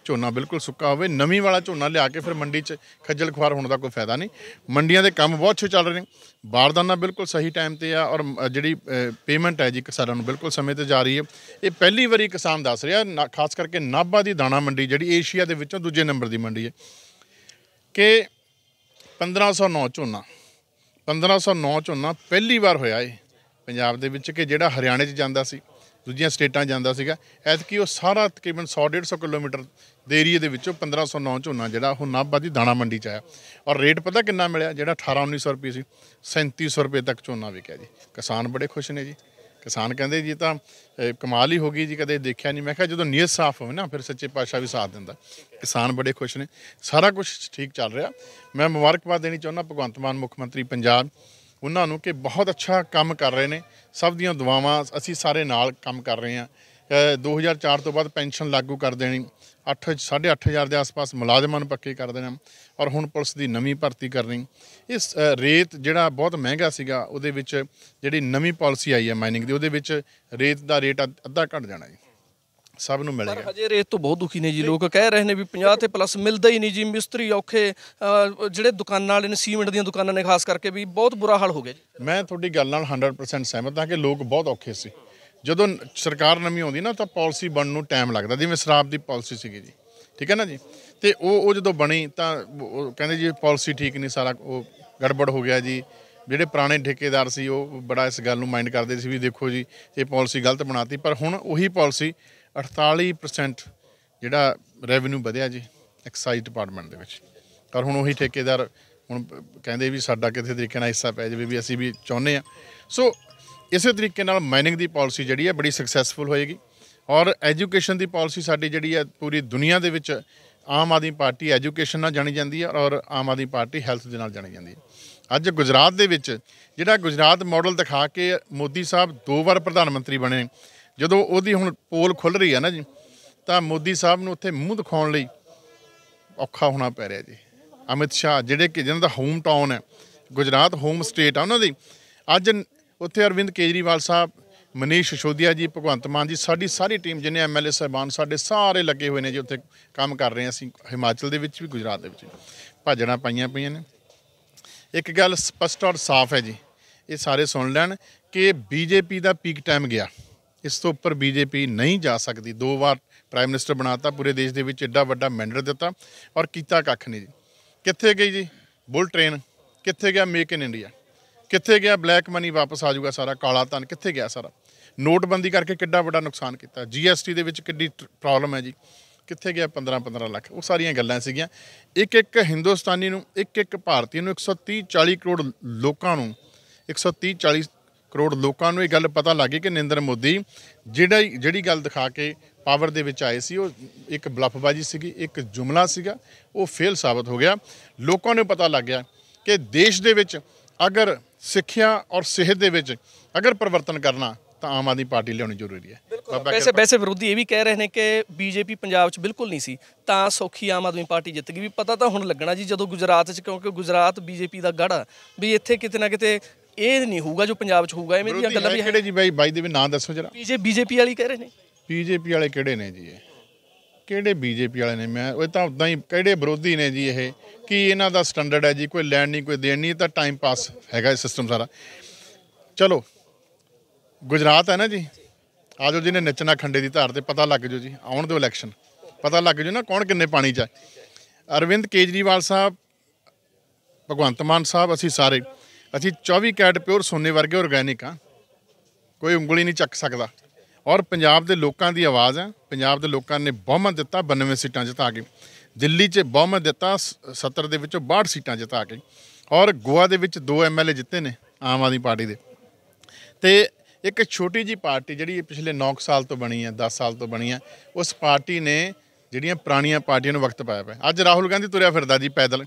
[SPEAKER 2] ਝੋਨਾ ਬਿਲਕੁਲ ਸੁੱਕਾ ਹੋਵੇ ਨਵੀਂ ਵਾਲਾ ਝੋਨਾ ਲਿਆ ਕੇ ਫਿਰ ਮੰਡੀ 'ਚ ਖੱਜਲ ਖੁਆਰ ਹੋਣ ਦਾ ਕੋਈ ਫਾਇਦਾ ਨਹੀਂ ਮੰਡੀਆਂ ਦੇ ਕੰਮ ਬਹੁਤ ਛੇ ਚੱਲ ਰਹੇ ਨੇ ਬਾਰਦਾਨਾ ਬਿਲਕੁਲ ਸਹੀ ਟਾਈਮ ਤੇ ਆ ਔਰ ਜਿਹੜੀ ਪੇਮੈਂਟ ਹੈ ਜੀ ਕਿਸਾਨਾਂ ਨੂੰ ਬਿਲਕੁਲ ਸਮੇਂ ਤੇ ਜਾ ਰਹੀ ਹੈ ਇਹ ਪਹਿਲੀ ਵਾਰੀ ਕਿਸਾਨ ਦੱਸ ਰਿਹਾ ਖਾਸ ਕਰਕੇ ਨਾਭਾ ਦੀ ਦਾਣਾ ਮੰਡੀ ਜਿਹੜੀ ਏਸ਼ੀਆ ਦੇ ਵਿੱਚੋਂ ਦੂਜੇ ਨੰਬਰ ਦੀ ਮੰਡੀ ਹੈ ਕਿ 1509 ਝੋਨਾ 1509 ਝੋਨਾ ਪਹਿਲੀ ਵਾਰ ਹੋਇਆ ਏ ਪੰਜਾਬ ਦੇ ਵਿੱਚ ਕਿ ਜਿਹੜਾ ਹਰਿਆਣੇ 'ਚ ਜਾਂਦਾ ਸੀ ਦੂਜੀਆਂ ਸਟੇਟਾਂ ਜਾਂਦਾ ਸੀਗਾ ਐਤਕੀ ਉਹ ਸਾਰਾ ਤਕਰੀਬਨ 100 150 ਕਿਲੋਮੀਟਰ ਦੇ ਏਰੀਏ ਦੇ ਵਿੱਚੋਂ 1509 ਝੋਨਾ ਜਿਹੜਾ ਉਹ ਨਾਭਾ ਦੀ ਦਾਣਾ ਮੰਡੀ 'ਚ ਆਇਆ ਔਰ ਰੇਟ ਪਤਾ ਕਿੰਨਾ ਮਿਲਿਆ ਜਿਹੜਾ 18 1900 ਰੁਪਏ ਸੀ 3700 ਰੁਪਏ ਤੱਕ ਝੋਨਾ ਵਿਕਿਆ ਜੀ ਕਿਸਾਨ ਬੜੇ ਖੁਸ਼ ਨੇ ਜੀ ਕਿਸਾਨ ਕਹਿੰਦੇ ਜੀ ਤਾਂ ਕਮਾਲ ਹੀ ਹੋ ਗਈ ਜੀ ਕਦੇ ਦੇਖਿਆ ਨਹੀਂ ਮੈਂ ਕਿਹਾ ਜਦੋਂ ਨੀਅਤ ਸਾਫ਼ ਹੋਵੇ ਨਾ ਫਿਰ ਸੱਚੇ ਪਾਤਸ਼ਾਹ ਵੀ ਸਾਥ ਦਿੰਦਾ ਕਿਸਾਨ ਬੜੇ ਖੁਸ਼ ਨੇ ਸਾਰਾ ਕੁਝ ਠੀਕ ਚੱਲ ਰਿਹਾ ਮੈਂ ਮੁਬਾਰਕਬਾਦ ਦੇਣੀ ਚਾਹੁੰਦਾ ਭਗਵੰਤ ਮਾਨ ਮੁੱਖ ਮੰਤਰੀ ਪੰਜਾਬ ਉਹਨਾਂ ਨੂੰ ਕਿ ਬਹੁਤ ਅੱਛਾ ਕੰਮ ਕਰ ਰਹੇ ਨੇ ਸਭ ਦੀਆਂ ਦੁਆਵਾਂ ਅਸੀਂ ਸਾਰੇ ਨਾਲ ਕੰਮ ਕਰ ਰਹੇ ਹਾਂ 2004 ਤੋਂ ਬਾਅਦ ਪੈਨਸ਼ਨ ਲਾਗੂ ਕਰ ਦੇਣੀ 8 8.5000 ਦੇ ਆਸ-ਪਾਸ ਮੁਲਾਜ਼ਮਾਂ ਨੂੰ ਪੱਕੇ ਕਰ ਦੇਣਾ ਔਰ ਹੁਣ ਪੁਲਿਸ ਦੀ ਨਵੀਂ ਭਰਤੀ ਕਰਨੀ ਇਸ ਰੇਤ ਜਿਹੜਾ ਬਹੁਤ ਮਹਿੰਗਾ ਸੀਗਾ ਉਹਦੇ ਵਿੱਚ ਜਿਹੜੀ ਨਵੀਂ ਪਾਲਿਸੀ ਆਈ ਹੈ ਮਾਈਨਿੰਗ ਦੀ ਉਹਦੇ ਵਿੱਚ ਰੇਤ ਦਾ ਰੇਟ ਅੱਧਾ
[SPEAKER 1] ਘਟ ਜਾਣਾ ਹੈ ਸਭ ਨੂੰ ਮਿਲੇਗਾ ਪਰ ਹਜੇ ਰੇਤ ਤੋਂ ਬਹੁਤ ਦੁਖੀ ਨੇ ਜੀ ਲੋਕ ਕਹਿ ਰਹੇ ਨੇ ਵੀ 50 ਤੇ ਪਲੱਸ ਮਿਲਦਾ ਹੀ ਨਹੀਂ ਜੀ ਮਿਸਤਰੀ ਔਖੇ ਜਿਹੜੇ ਦੁਕਾਨਾਂ ਵਾਲੇ ਨੇ ਸੀਮੈਂਟ ਦੀਆਂ ਦੁਕਾਨਾਂ ਨੇ ਖਾਸ ਕਰਕੇ ਵੀ ਬਹੁਤ ਬੁਰਾ ਹਾਲ ਹੋ ਗਿਆ ਜੀ ਮੈਂ ਤੁਹਾਡੀ ਗੱਲ ਨਾਲ 100% ਸਹਿਮਤ ਹਾਂ ਕਿ ਲੋਕ ਬਹੁਤ ਔਖੇ ਸੀ ਜਦੋਂ ਸਰਕਾਰ
[SPEAKER 2] ਨਵੀਂ ਆਉਂਦੀ ਨਾ ਤਾਂ ਪਾਲਿਸੀ ਬਣਨ ਨੂੰ ਟਾਈਮ ਲੱਗਦਾ ਜਿਵੇਂ ਸ਼ਰਾਬ ਦੀ ਪਾਲਿਸੀ ਸੀਗੀ ਜੀ ਠੀਕ ਹੈ ਨਾ ਜੀ ਤੇ ਉਹ ਉਹ ਜਦੋਂ ਬਣੀ ਤਾਂ ਕਹਿੰਦੇ ਜੀ ਪਾਲਿਸੀ ਠੀਕ ਨਹੀਂ ਸਾਰਾ ਉਹ ਗੜਬੜ ਹੋ ਗਿਆ ਜੀ ਜਿਹੜੇ ਪੁਰਾਣੇ ਠੇਕੇਦਾਰ ਸੀ ਉਹ ਬੜਾ ਇਸ ਗੱਲ ਨੂੰ ਮਾਈਂਡ ਕਰਦੇ ਸੀ ਵੀ ਦੇਖੋ ਜੀ ਇਹ ਪਾਲਿਸੀ ਗਲਤ ਬਣਾਤੀ ਪਰ ਹੁਣ ਉਹੀ ਪਾਲਿਸੀ 48% ਜਿਹੜਾ ਰੈਵਨਿਊ ਵਧਿਆ ਜੀ ਐਕਸਾਈਜ਼ ਡਿਪਾਰਟਮੈਂਟ ਦੇ ਵਿੱਚ ਪਰ ਹੁਣ ਉਹੀ ਠੇਕੇਦਾਰ ਹੁਣ ਕਹਿੰਦੇ ਵੀ ਸਾਡਾ ਕਿਸੇ ਤਰੀਕੇ ਨਾਲ ਹਿੱਸਾ ਪੈ ਜਾਵੇ ਵੀ ਅਸੀਂ ਵੀ ਚਾਹੁੰਦੇ ਆ ਸੋ ਇਸੇ ਤਰੀਕੇ ਨਾਲ ਮਾਈਨਿੰਗ ਦੀ ਪਾਲਿਸੀ ਜਿਹੜੀ ਹੈ ਬੜੀ ਸਕਸੈਸਫੁਲ ਹੋਏਗੀ ਔਰ ਐਜੂਕੇਸ਼ਨ ਦੀ ਪਾਲਿਸੀ ਸਾਡੀ ਜਿਹੜੀ ਹੈ ਪੂਰੀ ਦੁਨੀਆ ਦੇ ਵਿੱਚ ਆਮ ਆਦਮੀ ਪਾਰਟੀ ਐਜੂਕੇਸ਼ਨ ਨਾਲ ਜਾਣੀ ਜਾਂਦੀ ਹੈ ਔਰ ਆਮ ਆਦਮੀ ਪਾਰਟੀ ਹੈਲਥ ਦੇ ਨਾਲ ਜਾਣੀ ਜਾਂਦੀ ਹੈ ਅੱਜ ਗੁਜਰਾਤ ਦੇ ਵਿੱਚ ਜਿਹੜਾ ਗੁਜਰਾਤ ਮਾਡਲ ਦਿਖਾ ਕੇ ਮੋਦੀ ਸਾਹਿਬ ਦੋ ਵਾਰ ਪ੍ਰਧਾਨ ਮੰਤਰੀ ਬਣੇ ਜਦੋਂ ਉਹਦੀ ਹੁਣ ਪੋਲ ਖੁੱਲ ਰਹੀ ਹੈ ਨਾ ਜੀ ਤਾਂ ਮੋਦੀ ਸਾਹਿਬ ਨੂੰ ਉੱਥੇ ਮੂੰਹ ਦਿਖਾਉਣ ਲਈ ਔਖਾ ਹੋਣਾ ਪੈ ਰਿਹਾ ਜੀ ਅਮਿਤ ਸ਼ਾਹ ਜਿਹੜੇ ਕਿ ਜਿਹਨਾਂ ਦਾ ਹੋਮ ਟਾਊਨ ਹੈ ਗੁਜਰਾਤ ਹੋਮ ਸਟੇਟ ਆ ਉਹਨਾਂ ਦੀ ਅੱਜ ਉੱਥੇ ਅਰਵਿੰਦ ਕੇਜਰੀਵਾਲ ਸਾਹਿਬ ਮਨੀਸ਼ ਸ਼ੋਧਿਆ ਜੀ ਭਗਵੰਤ ਮਾਨ ਜੀ ਸਾਡੀ ਸਾਰੀ ਟੀਮ ਜਿੰਨੇ ਐਮਐਲਏ ਸਹਿਬਾਨ ਸਾਡੇ ਸਾਰੇ ਲੱਗੇ ਹੋਏ ਨੇ ਜੀ ਉੱਥੇ ਕੰਮ ਕਰ ਰਹੇ ਅਸੀਂ ਹਿਮਾਚਲ ਦੇ ਵਿੱਚ ਵੀ ਗੁਜਰਾਤ ਦੇ ਵਿੱਚ ਭਾਜਣਾ ਪਾਈਆਂ ਪਈਆਂ ਨੇ ਇੱਕ ਗੱਲ ਸਪਸ਼ਟ ਔਰ ਸਾਫ਼ ਹੈ ਜੀ ਇਹ ਸਾਰੇ ਸੁਣ ਲੈਣ ਕਿ ਬੀਜੇਪੀ ਦਾ ਪੀਕ ਟਾਈਮ ਗਿਆ ਇਸ ਤੋਂ ਉੱਪਰ ਬੀਜੇਪੀ ਨਹੀਂ ਜਾ ਸਕਦੀ ਦੋ ਵਾਰ ਪ੍ਰਾਈਮ ਮਿਨਿਸਟਰ ਬਣਾਤਾ ਪੂਰੇ ਦੇਸ਼ ਦੇ ਵਿੱਚ ਐਡਾ ਵੱਡਾ ਮੈਂਡਰ ਦਿੱਤਾ ਔਰ ਕੀਤਾ ਕੱਖ ਨਹੀਂ ਜੀ ਕਿੱਥੇ ਗਈ ਜੀ ਬੁਲ ਟ੍ਰੇਨ ਕਿੱਥੇ ਗਿਆ ਮੇਕ ਇਨ ਇੰਡੀਆ ਕਿੱਥੇ ਗਿਆ ਬਲੈਕ ਮਨੀ ਵਾਪਸ ਆ ਜਾਊਗਾ ਸਾਰਾ ਕਾਲਾ ਧਨ ਕਿੱਥੇ ਗਿਆ ਸਾਰਾ ਨੋਟਬੰਦੀ ਕਰਕੇ ਕਿੱਡਾ ਵੱਡਾ ਨੁਕਸਾਨ ਕੀਤਾ ਜੀਐਸਟੀ ਦੇ ਵਿੱਚ ਕਿੱਡੀ ਪ੍ਰੋਬਲਮ ਹੈ ਜੀ ਕਿੱਥੇ ਗਿਆ 15 15 ਲੱਖ ਉਹ ਸਾਰੀਆਂ ਗੱਲਾਂ ਸੀਗੀਆਂ ਇੱਕ ਇੱਕ ਹਿੰਦੁਸਤਾਨੀ ਨੂੰ ਇੱਕ ਇੱਕ ਭਾਰਤੀ ਨੂੰ 130 40 ਕਰੋੜ ਲੋਕਾਂ ਨੂੰ 130 40 ਕਰੋੜ ਲੋਕਾਂ ਨੂੰ ਇਹ ਗੱਲ ਪਤਾ ਲੱਗੀ ਕਿ ਨਿੰਦਰ ਮੋਦੀ ਜਿਹੜਾ ਜਿਹੜੀ ਗੱਲ ਦਿਖਾ ਕੇ ਪਾਵਰ ਦੇ ਵਿੱਚ ਆਏ ਸੀ ਉਹ ਇੱਕ ਬਲਫਬਾਜ਼ੀ ਸੀਗੀ ਇੱਕ ਜੁਮਲਾ ਸੀਗਾ ਉਹ ਫੇਲ ਸਾਬਤ ਹੋ ਗਿਆ ਲੋਕਾਂ ਨੂੰ ਪਤਾ ਲੱਗ ਗਿਆ ਕਿ ਦੇਸ਼ ਦੇ ਵਿੱਚ ਅਗਰ ਸਿੱਖਿਆ ਔਰ ਸਿਹਤ ਦੇ ਵਿੱਚ ਅਗਰ ਪਰਿਵਰਤਨ ਕਰਨਾ ਤਾਂ ਆਮ ਆਦਮੀ ਪਾਰਟੀ ਲਿਆਉਣੀ ਜ਼ਰੂਰੀ ਹੈ
[SPEAKER 1] ਵੈਸੇ ਵੈਸੇ ਵਿਰੋਧੀ ਇਹ ਵੀ ਕਹਿ ਰਹੇ ਨੇ ਕਿ ਬੀਜੇਪੀ ਪੰਜਾਬ 'ਚ ਬਿਲਕੁਲ ਨਹੀਂ ਸੀ ਤਾਂ ਸੌਖੀ ਆਮ ਆਦਮੀ ਪਾਰਟੀ ਜਿੱਤ ਗਈ ਵੀ ਪਤਾ ਤਾਂ ਹੁਣ ਲੱਗਣਾ ਜੀ ਜਦੋਂ ਗੁਜਰਾਤ 'ਚ ਕਿਉਂਕਿ ਗੁਜਰਾਤ ਬੀਜੇਪੀ ਦਾ ਗੜ੍ਹ ਵੀ ਇੱਥੇ ਕਿਤੇ ਨਾ ਕਿਤੇ ਇਹ ਨਹੀਂ ਹੋਊਗਾ ਜੋ ਪੰਜਾਬ 'ਚ ਹੋਊਗਾ ਇਹ ਮੇਰੀਆਂ ਗੱਲਾਂ ਵੀ ਹੈ ਕਿਹੜੇ
[SPEAKER 2] ਜੀ ਬਾਈ ਬਾਈ ਦੇ ਵੀ ਨਾਂ ਦੱਸੋ ਜਰਾ
[SPEAKER 1] ਬੀਜੇਪੀ ਵਾਲੀ ਕਹਿ
[SPEAKER 2] ਰਹੇ ਨੇ ਬੀਜੇਪੀ ਵਾਲੇ ਕਿਹੜੇ ਨੇ ਜੀ ਇਹ ਕਿਹੜੇ ਬੀਜੇਪੀ ਵਾਲੇ ਨੇ ਮੈਂ ਇਹ ਤਾਂ ਉਦਾਂ ਹੀ ਕਿਹੜੇ ਵਿਰੋਧੀ ਨੇ ਜੀ ਇਹ ਕੀ ਇਹਨਾਂ ਦਾ ਸਟੈਂਡਰਡ ਹੈ ਜੀ ਕੋਈ ਲੈਣ ਨਹੀਂ ਕੋਈ ਦੇਣ ਨਹੀਂ ਤਾਂ ਟਾਈਮ ਪਾਸ ਹੈਗਾ ਇਹ ਸਿਸਟਮ ਸਾਰਾ ਚਲੋ ਗੁਜਰਾਤ ਹੈ ਨਾ ਜੀ ਆਜੋ ਜੀ ਨੇ ਨਚਨਾ ਖੰਡੇ ਦੀ ਧਾਰ ਤੇ ਪਤਾ ਲੱਗ ਜੋ ਜੀ ਆਉਣ ਦੇ ਇਲੈਕਸ਼ਨ ਪਤਾ ਲੱਗ ਜੋ ਨਾ ਕੌਣ ਕਿੰਨੇ ਪਾਣੀ ਚ ਹੈ ਅਰਵਿੰਦ ਕੇਜਰੀਵਾਲ ਸਾਹਿਬ ਭਗਵੰਤ ਮਾਨ ਸਾਹਿਬ ਅਸੀਂ ਸਾਰੇ ਅਸੀਂ 24 ਕੈਟ ਪਿਓਰ ਸੋਨੇ ਵਰਗੇ ਆਰਗੈਨਿਕ ਆ ਕੋਈ ਉਂਗਲੀ ਨਹੀਂ ਚੱਕ ਸਕਦਾ ਔਰ ਪੰਜਾਬ ਦੇ ਲੋਕਾਂ ਦੀ ਆਵਾਜ਼ ਹੈ ਪੰਜਾਬ ਦੇ ਲੋਕਾਂ ਨੇ ਬਹੁਮਤ ਦਿੱਤਾ 92 ਸੀਟਾਂ ਜਿਤਾ ਕੇ ਦਿੱਲੀ 'ਚ ਬਹੁਮਤ ਦਿੱਤਾ 70 ਦੇ ਵਿੱਚੋਂ 62 ਸੀਟਾਂ ਜਿਤਾ ਕੇ ਔਰ ਗੋਆ ਦੇ ਵਿੱਚ ਦੋ ਐਮਐਲਏ ਜਿੱਤੇ ਨੇ ਆਮ ਆਦਮੀ ਪਾਰਟੀ ਦੇ ਤੇ ਇੱਕ ਛੋਟੀ ਜੀ ਪਾਰਟੀ ਜਿਹੜੀ ਪਿਛਲੇ 9 ਸਾਲ ਤੋਂ ਬਣੀ ਹੈ 10 ਸਾਲ ਤੋਂ ਬਣੀ ਹੈ ਉਸ ਪਾਰਟੀ ਨੇ ਜਿਹੜੀਆਂ ਪੁਰਾਣੀਆਂ ਪਾਰਟੀਆਂ ਨੂੰ ਵਕਤ ਪਾਇਆ ਪਿਆ ਅੱਜ ਰਾਹੁਲ ਗਾਂਧੀ ਤੁਰਿਆ ਫਿਰਦਾ ਜੀ ਪੈਦਲ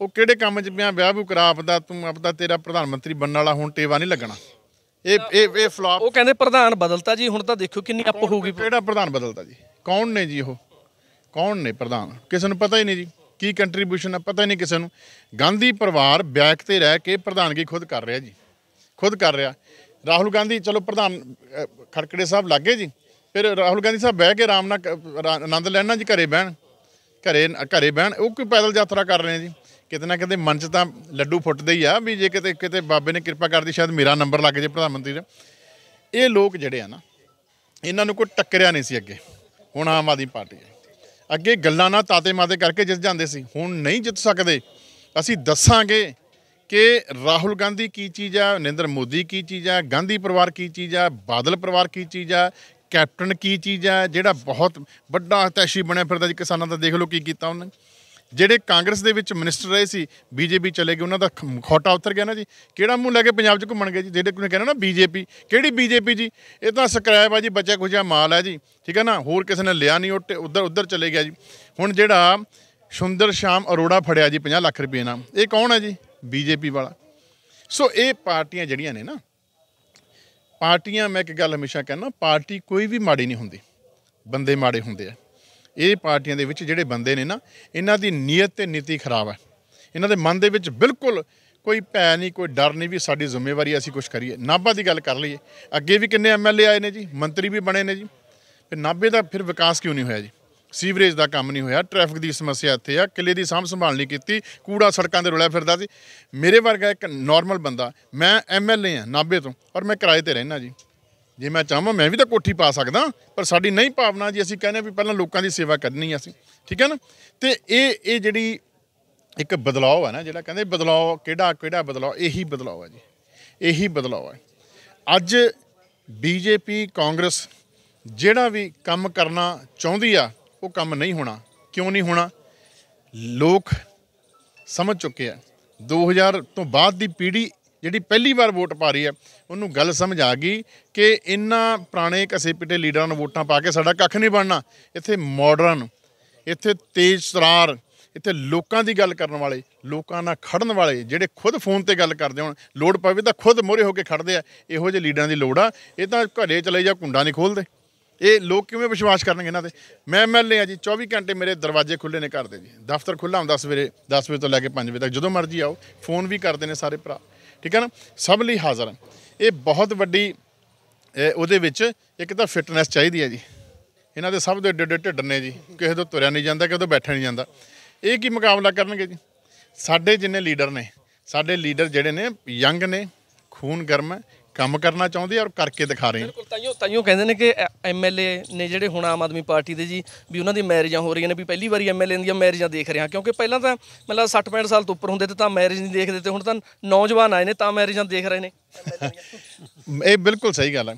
[SPEAKER 2] ਉਹ ਕਿਹੜੇ ਕੰਮ 'ਚ ਪਿਆ ਵਿਆਹ ਵੀ ਕਰਾ ਆਪਦਾ ਤੂੰ ਆਪਦਾ ਤੇਰਾ ਪ੍ਰਧਾਨ ਮੰਤਰੀ ਬਣਨ ਵਾਲਾ ਹੁਣ ਟੇਵਾ ਨਹੀਂ ਲੱਗਣਾ ਇਹ ਇਹ ਇਹ ਫਲॉप ਉਹ ਕਹਿੰਦੇ ਪ੍ਰਧਾਨ ਬਦਲਤਾ ਜੀ ਹੁਣ ਤਾਂ ਦੇਖੋ ਕਿੰਨੀ ਹੋ ਹੋਊਗੀ ਕਿਹੜਾ ਪ੍ਰਧਾਨ ਬਦਲਤਾ ਜੀ ਕੌਣ ਨੇ ਜੀ ਉਹ ਕੌਣ ਨੇ ਪ੍ਰਧਾਨ ਕਿਸੇ ਨੂੰ ਪਤਾ ਹੀ ਨਹੀਂ ਜੀ ਕੀ ਕੰਟਰੀਬਿਊਸ਼ਨ ਆ ਪਤਾ ਹੀ ਨਹੀਂ ਕਿਸੇ ਨੂੰ ਗਾਂਧੀ ਪਰਿਵਾਰ ਬੈਕ ਤੇ ਰਹਿ ਕੇ ਪ੍ਰਧਾਨਗੀ ਖੁਦ ਕਰ ਰਿਹਾ ਜੀ ਖੁਦ ਕਰ ਰਿਹਾ ਰਾਹੁਲ ਗਾਂਧੀ ਚਲੋ ਪ੍ਰਧਾਨ ਖੜਕੜੇ ਸਾਹਿਬ ਲੱਗੇ ਜੀ ਫਿਰ ਰਾਹੁਲ ਗਾਂਧੀ ਸਾਹਿਬ ਬਹਿ ਕੇ ਆਰਾਮ ਨਾਲ ਆਨੰਦ ਲੈਣਾ ਜੀ ਘਰੇ ਬਹਿਣ ਘਰੇ ਘਰੇ ਬਹਿਣ ਉਹ ਕੋਈ ਪੈਦਲ ਯਾਤਰਾ ਕਰ ਰਹੇ ਜੀ ਕਿਤੇ ਨਾ ਕਿਤੇ ਮਨ 'ਚ ਤਾਂ ਲੱਡੂ ਫੁੱਟਦੇ ਹੀ ਆ ਵੀ ਜੇ ਕਿਤੇ ਕਿਤੇ ਬਾਬੇ ਨੇ ਕਿਰਪਾ ਕਰਦੀ ਸ਼ਾਇਦ ਮੇਰਾ ਨੰਬਰ ਲੱਗ ਜੇ ਪ੍ਰਧਾਨ ਮੰਤਰੀ ਦਾ ਇਹ ਲੋਕ ਜਿਹੜੇ ਆ ਨਾ ਇਹਨਾਂ ਨੂੰ ਕੋਈ ਟੱਕਰਿਆ ਨਹੀਂ ਸੀ ਅੱਗੇ ਹੁਣ ਆਮ ਆਦਮੀ ਪਾਰਟੀ ਹੈ ਅੱਗੇ ਗੱਲਾਂ ਨਾਲ ਤਾਤੇ ਮਾਤੇ ਕਰਕੇ ਜਿੱਤ ਜਾਂਦੇ ਸੀ ਹੁਣ ਨਹੀਂ ਜਿੱਤ ਸਕਦੇ ਅਸੀਂ ਦੱਸਾਂਗੇ ਕਿ ਰਾਹੁਲ ਗਾਂਧੀ ਕੀ ਚੀਜ਼ ਆ ਨਰਿੰਦਰ ਮੋਦੀ ਕੀ ਚੀਜ਼ ਆ ਗਾਂਧੀ ਪਰਿਵਾਰ ਕੀ ਚੀਜ਼ ਆ ਬਾਦਲ ਪਰਿਵਾਰ ਕੀ ਚੀਜ਼ ਆ ਕੈਪਟਨ ਕੀ ਚੀਜ਼ ਆ ਜਿਹੜਾ ਬਹੁਤ ਵੱਡਾ ਹਤੈਸ਼ੀ ਬਣਿਆ ਫਿਰਦਾ ਜੀ ਕਿਸਾਨਾਂ ਦਾ ਦੇਖ ਲਓ ਕੀ ਕੀਤਾ ਉਹਨੇ ਜਿਹੜੇ ਕਾਂਗਰਸ ਦੇ ਵਿੱਚ ਮਿਨਿਸਟਰ ਰਹੇ ਸੀ ਬੀਜੇਪੀ ਚਲੇ ਗਏ ਉਹਨਾਂ ਦਾ ਖੋਟਾ ਉਤਰ ਗਿਆ ਨਾ ਜੀ ਕਿਹੜਾ ਮੂੰਹ ਲੈ ਕੇ ਪੰਜਾਬ 'ਚ ਘੁੰਮਣਗੇ ਜੀ ਜਿਹੜੇ ਕੋਈ ਕਹਿੰਦਾ ਨਾ ਬੀਜੇਪੀ ਕਿਹੜੀ ਬੀਜੇਪੀ ਜੀ ਇਹ ਤਾਂ ਸਕ੍ਰੈਪ ਆ ਜੀ ਬੱਚਾ ਖੁਜਾ ਮਾਲ ਆ ਜੀ ਠੀਕ ਹੈ ਨਾ ਹੋਰ ਕਿਸੇ ਨੇ ਲਿਆ ਨਹੀਂ ਉੱਤੇ ਉਧਰ ਉਧਰ ਚਲੇ ਗਿਆ ਜੀ ਹੁਣ ਜਿਹੜਾ ਸੁੰਦਰ ਸ਼ਾਮ ਅਰੋੜਾ ਫੜਿਆ ਜੀ 50 ਲੱਖ ਰੁਪਏ ਨਾਲ ਇਹ ਕੌਣ ਹੈ ਜੀ ਬੀਜੇਪੀ ਵਾਲਾ ਸੋ ਇਹ ਪਾਰਟੀਆਂ ਜਿਹੜੀਆਂ ਨੇ ਨਾ ਪਾਰਟੀਆਂ ਮੈਂ ਇੱਕ ਗੱਲ ਹਮੇਸ਼ਾ ਕਹਿੰਦਾ ਪਾਰਟੀ ਕੋਈ ਵੀ ਮਾੜੀ ਨਹੀਂ ਹੁੰਦੀ ਬੰਦੇ ਮਾੜੇ ਹੁੰਦੇ ਆ ਇਹ ਪਾਰਟੀਆਂ ਦੇ ਵਿੱਚ ਜਿਹੜੇ ਬੰਦੇ ਨੇ ਨਾ ਇਹਨਾਂ ਦੀ ਨੀਅਤ ਤੇ ਨੀਤੀ ਖਰਾਬ ਹੈ ਇਹਨਾਂ ਦੇ ਮਨ ਦੇ ਵਿੱਚ ਬਿਲਕੁਲ ਕੋਈ ਭੈ ਨਹੀਂ ਕੋਈ ਡਰ ਨਹੀਂ ਵੀ ਸਾਡੀ ਜ਼ਿੰਮੇਵਾਰੀ ਅਸੀਂ ਕੁਝ ਕਰੀਏ ਨਾਭਾ ਦੀ ਗੱਲ ਕਰ ਲਈਏ ਅੱਗੇ ਵੀ ਕਿੰਨੇ ਐਮਐਲਏ ਆਏ ਨੇ ਜੀ ਮੰਤਰੀ ਵੀ ਬਣੇ ਨੇ ਜੀ ਫਿਰ ਨਾਭੇ ਦਾ ਫਿਰ ਵਿਕਾਸ ਕਿਉਂ ਨਹੀਂ ਹੋਇਆ ਜੀ ਸੀਵਰੇਜ ਦਾ ਕੰਮ ਨਹੀਂ ਹੋਇਆ ਟ੍ਰੈਫਿਕ ਦੀ ਸਮੱਸਿਆ ਇੱਥੇ ਆ ਕਿਲੇ ਦੀ ਸਾਂਭ ਸੰਭਾਲ ਨਹੀਂ ਕੀਤੀ ਕੂੜਾ ਸੜਕਾਂ ਦੇ ਰੁਲਿਆ ਫਿਰਦਾ ਸੀ ਮੇਰੇ ਵਰਗਾ ਇੱਕ ਨਾਰਮਲ ਬੰਦਾ ਮੈਂ ਐਮਐਲਏ ਆ ਨਾਭੇ ਤੋਂ ਔਰ ਮੈਂ ਕਿਰਾਏ ਤੇ ਰਹਿਣਾ ਜੀ ਜੇ ਮੈਂ ਚਾਹਾਂ ਮੈਂ ਵੀ ਤਾਂ ਕੋਠੀ ਪਾ ਸਕਦਾ ਪਰ ਸਾਡੀ ਨਹੀਂ ਭਾਵਨਾ ਜੀ ਅਸੀਂ ਕਹਿੰਦੇ ਵੀ ਪਹਿਲਾਂ ਲੋਕਾਂ ਦੀ ਸੇਵਾ ਕਰਨੀ ਅਸੀਂ ਠੀਕ ਹੈ ਨਾ ਤੇ ਇਹ ਇਹ ਜਿਹੜੀ ਇੱਕ ਬਦਲਾਅ ਹੈ ਨਾ ਜਿਹੜਾ ਕਹਿੰਦੇ ਬਦਲਾਅ ਕਿਹੜਾ ਕਿਹੜਾ ਬਦਲਾਅ ਇਹੀ ਬਦਲਾਅ ਹੈ ਜੀ ਇਹੀ ਬਦਲਾਅ ਹੈ ਅੱਜ ਬੀਜੇਪੀ ਕਾਂਗਰਸ ਜਿਹੜਾ ਵੀ ਕੰਮ ਕਰਨਾ ਚਾਹੁੰਦੀ ਆ ਉਹ ਕੰਮ ਨਹੀਂ ਹੋਣਾ ਕਿਉਂ ਨਹੀਂ ਹੋਣਾ ਲੋਕ ਸਮਝ ਚੁੱਕੇ ਆ 2000 ਤੋਂ ਬਾਅਦ ਦੀ ਪੀੜ੍ਹੀ ਜਿਹੜੀ ਪਹਿਲੀ ਵਾਰ ਵੋਟ ਪਾ ਰਹੀ ਹੈ ਉਹਨੂੰ ਗੱਲ ਸਮਝ ਆ ਗਈ ਕਿ ਇੰਨਾ ਪੁਰਾਣੇ ਪਿਟੇ ਲੀਡਰਾਂ ਨੂੰ ਵੋਟਾਂ ਪਾ ਕੇ ਸਾਡਾ ਕੱਖ ਨਹੀਂ ਬਣਨਾ ਇੱਥੇ ਮਾਡਰਨ ਇੱਥੇ ਤੇਜ਼ ਤਰਾਰ ਇੱਥੇ ਲੋਕਾਂ ਦੀ ਗੱਲ ਕਰਨ ਵਾਲੇ ਲੋਕਾਂ ਨਾਲ ਖੜਨ ਵਾਲੇ ਜਿਹੜੇ ਖੁਦ ਫੋਨ ਤੇ ਗੱਲ ਕਰਦੇ ਹੋਣ ਲੋੜ ਪਵੇ ਤਾਂ ਖੁਦ ਮੋਰੇ ਹੋ ਕੇ ਖੜਦੇ ਆ ਇਹੋ ਜਿਹੇ ਲੀਡਰਾਂ ਦੀ ਲੋੜ ਆ ਇਹ ਤਾਂ ਘਰੇ ਚਲੇ ਜਾ ਕੁੰਡਾ ਨਹੀਂ ਖੋਲਦੇ ਇਹ ਲੋਕ ਕਿਵੇਂ ਵਿਸ਼ਵਾਸ ਕਰਨਗੇ ਇਹਨਾਂ ਤੇ ਮੈਂ ਐਮਐਲਏ ਆ ਜੀ 24 ਘੰਟੇ ਮੇਰੇ ਦਰਵਾਜ਼ੇ ਖੁੱਲੇ ਨੇ ਘਰ ਦੇ ਜੀ ਦਫ਼ਤਰ ਖੁੱਲਾ ਹੁੰਦਾ ਸਵੇਰੇ 10 ਵਜੇ ਤੋਂ ਲੈ ਕੇ 5 ਵਜੇ ਤੱਕ ਜਦੋਂ ਮਰਜ਼ੀ ਆਓ ਫੋਨ ਵੀ ਕਰਦੇ ਨੇ ਸਾਰੇ ਭਰਾ ਠੀਕ ਹੈ ਨਾ ਸਭ ਲਈ ਹਾਜ਼ਰ ਹੈ ਇਹ ਬਹੁਤ ਵੱਡੀ ਉਹਦੇ ਵਿੱਚ ਇੱਕ ਤਾਂ ਫਿਟਨੈਸ ਚਾਹੀਦੀ ਹੈ ਜੀ ਇਹਨਾਂ ਦੇ ਸਭ ਦੇ ਡੱਡੇ ਢਿੱਡ ਨੇ ਜੀ ਕਿਸੇ ਤੋਂ ਤੁਰਿਆ ਨਹੀਂ ਜਾਂਦਾ ਕਿਸੇ ਤੋਂ ਬੈਠਿਆ ਨਹੀਂ ਜਾਂਦਾ ਇਹ ਕੀ ਮੁਕਾਬਲਾ ਕਰਨਗੇ ਜੀ ਸਾਡੇ ਜਿੰਨੇ ਲੀਡਰ ਨੇ ਸਾਡੇ ਲੀਡਰ ਜਿਹੜੇ ਨੇ ਯੰਗ ਨੇ ਖੂਨ ਗਰਮ ਹੈ ਕੰਮ ਕਰਨਾ ਚਾਹੁੰਦੇ ਆ ਔਰ ਕਰਕੇ ਦਿਖਾ ਰਹੇ ਆ ਬਿਲਕੁਲ
[SPEAKER 1] ਤਾਈਓ ਤਾਈਓ ਕਹਿੰਦੇ ਨੇ ਕਿ ਐਮਐਲਏ ਨੇ ਜਿਹੜੇ ਹੁਣ ਆਮ ਆਦਮੀ ਪਾਰਟੀ ਦੇ ਜੀ ਵੀ ਉਹਨਾਂ ਦੀ ਮੈਰਿਜਾਂ ਹੋ ਰਹੀਆਂ ਨੇ ਵੀ ਪਹਿਲੀ ਵਾਰੀ ਐਮਐਲਏ ਦੀਆਂ ਮੈਰਿਜਾਂ ਦੇਖ ਰਹੇ ਹਾਂ ਕਿਉਂਕਿ ਪਹਿਲਾਂ ਤਾਂ ਮਤਲਬ 60 65 ਸਾਲ ਤੋਂ ਉੱਪਰ ਹੁੰਦੇ ਤੇ ਤਾਂ ਮੈਰਿਜ ਨਹੀਂ ਦੇਖਦੇ ਤੇ ਹੁਣ ਤਾਂ ਨੌਜਵਾਨ ਆਏ ਨੇ ਤਾਂ ਮੈਰਿਜਾਂ ਦੇਖ ਰਹੇ ਨੇ
[SPEAKER 2] ਇਹ ਬਿਲਕੁਲ ਸਹੀ ਗੱਲ ਹੈ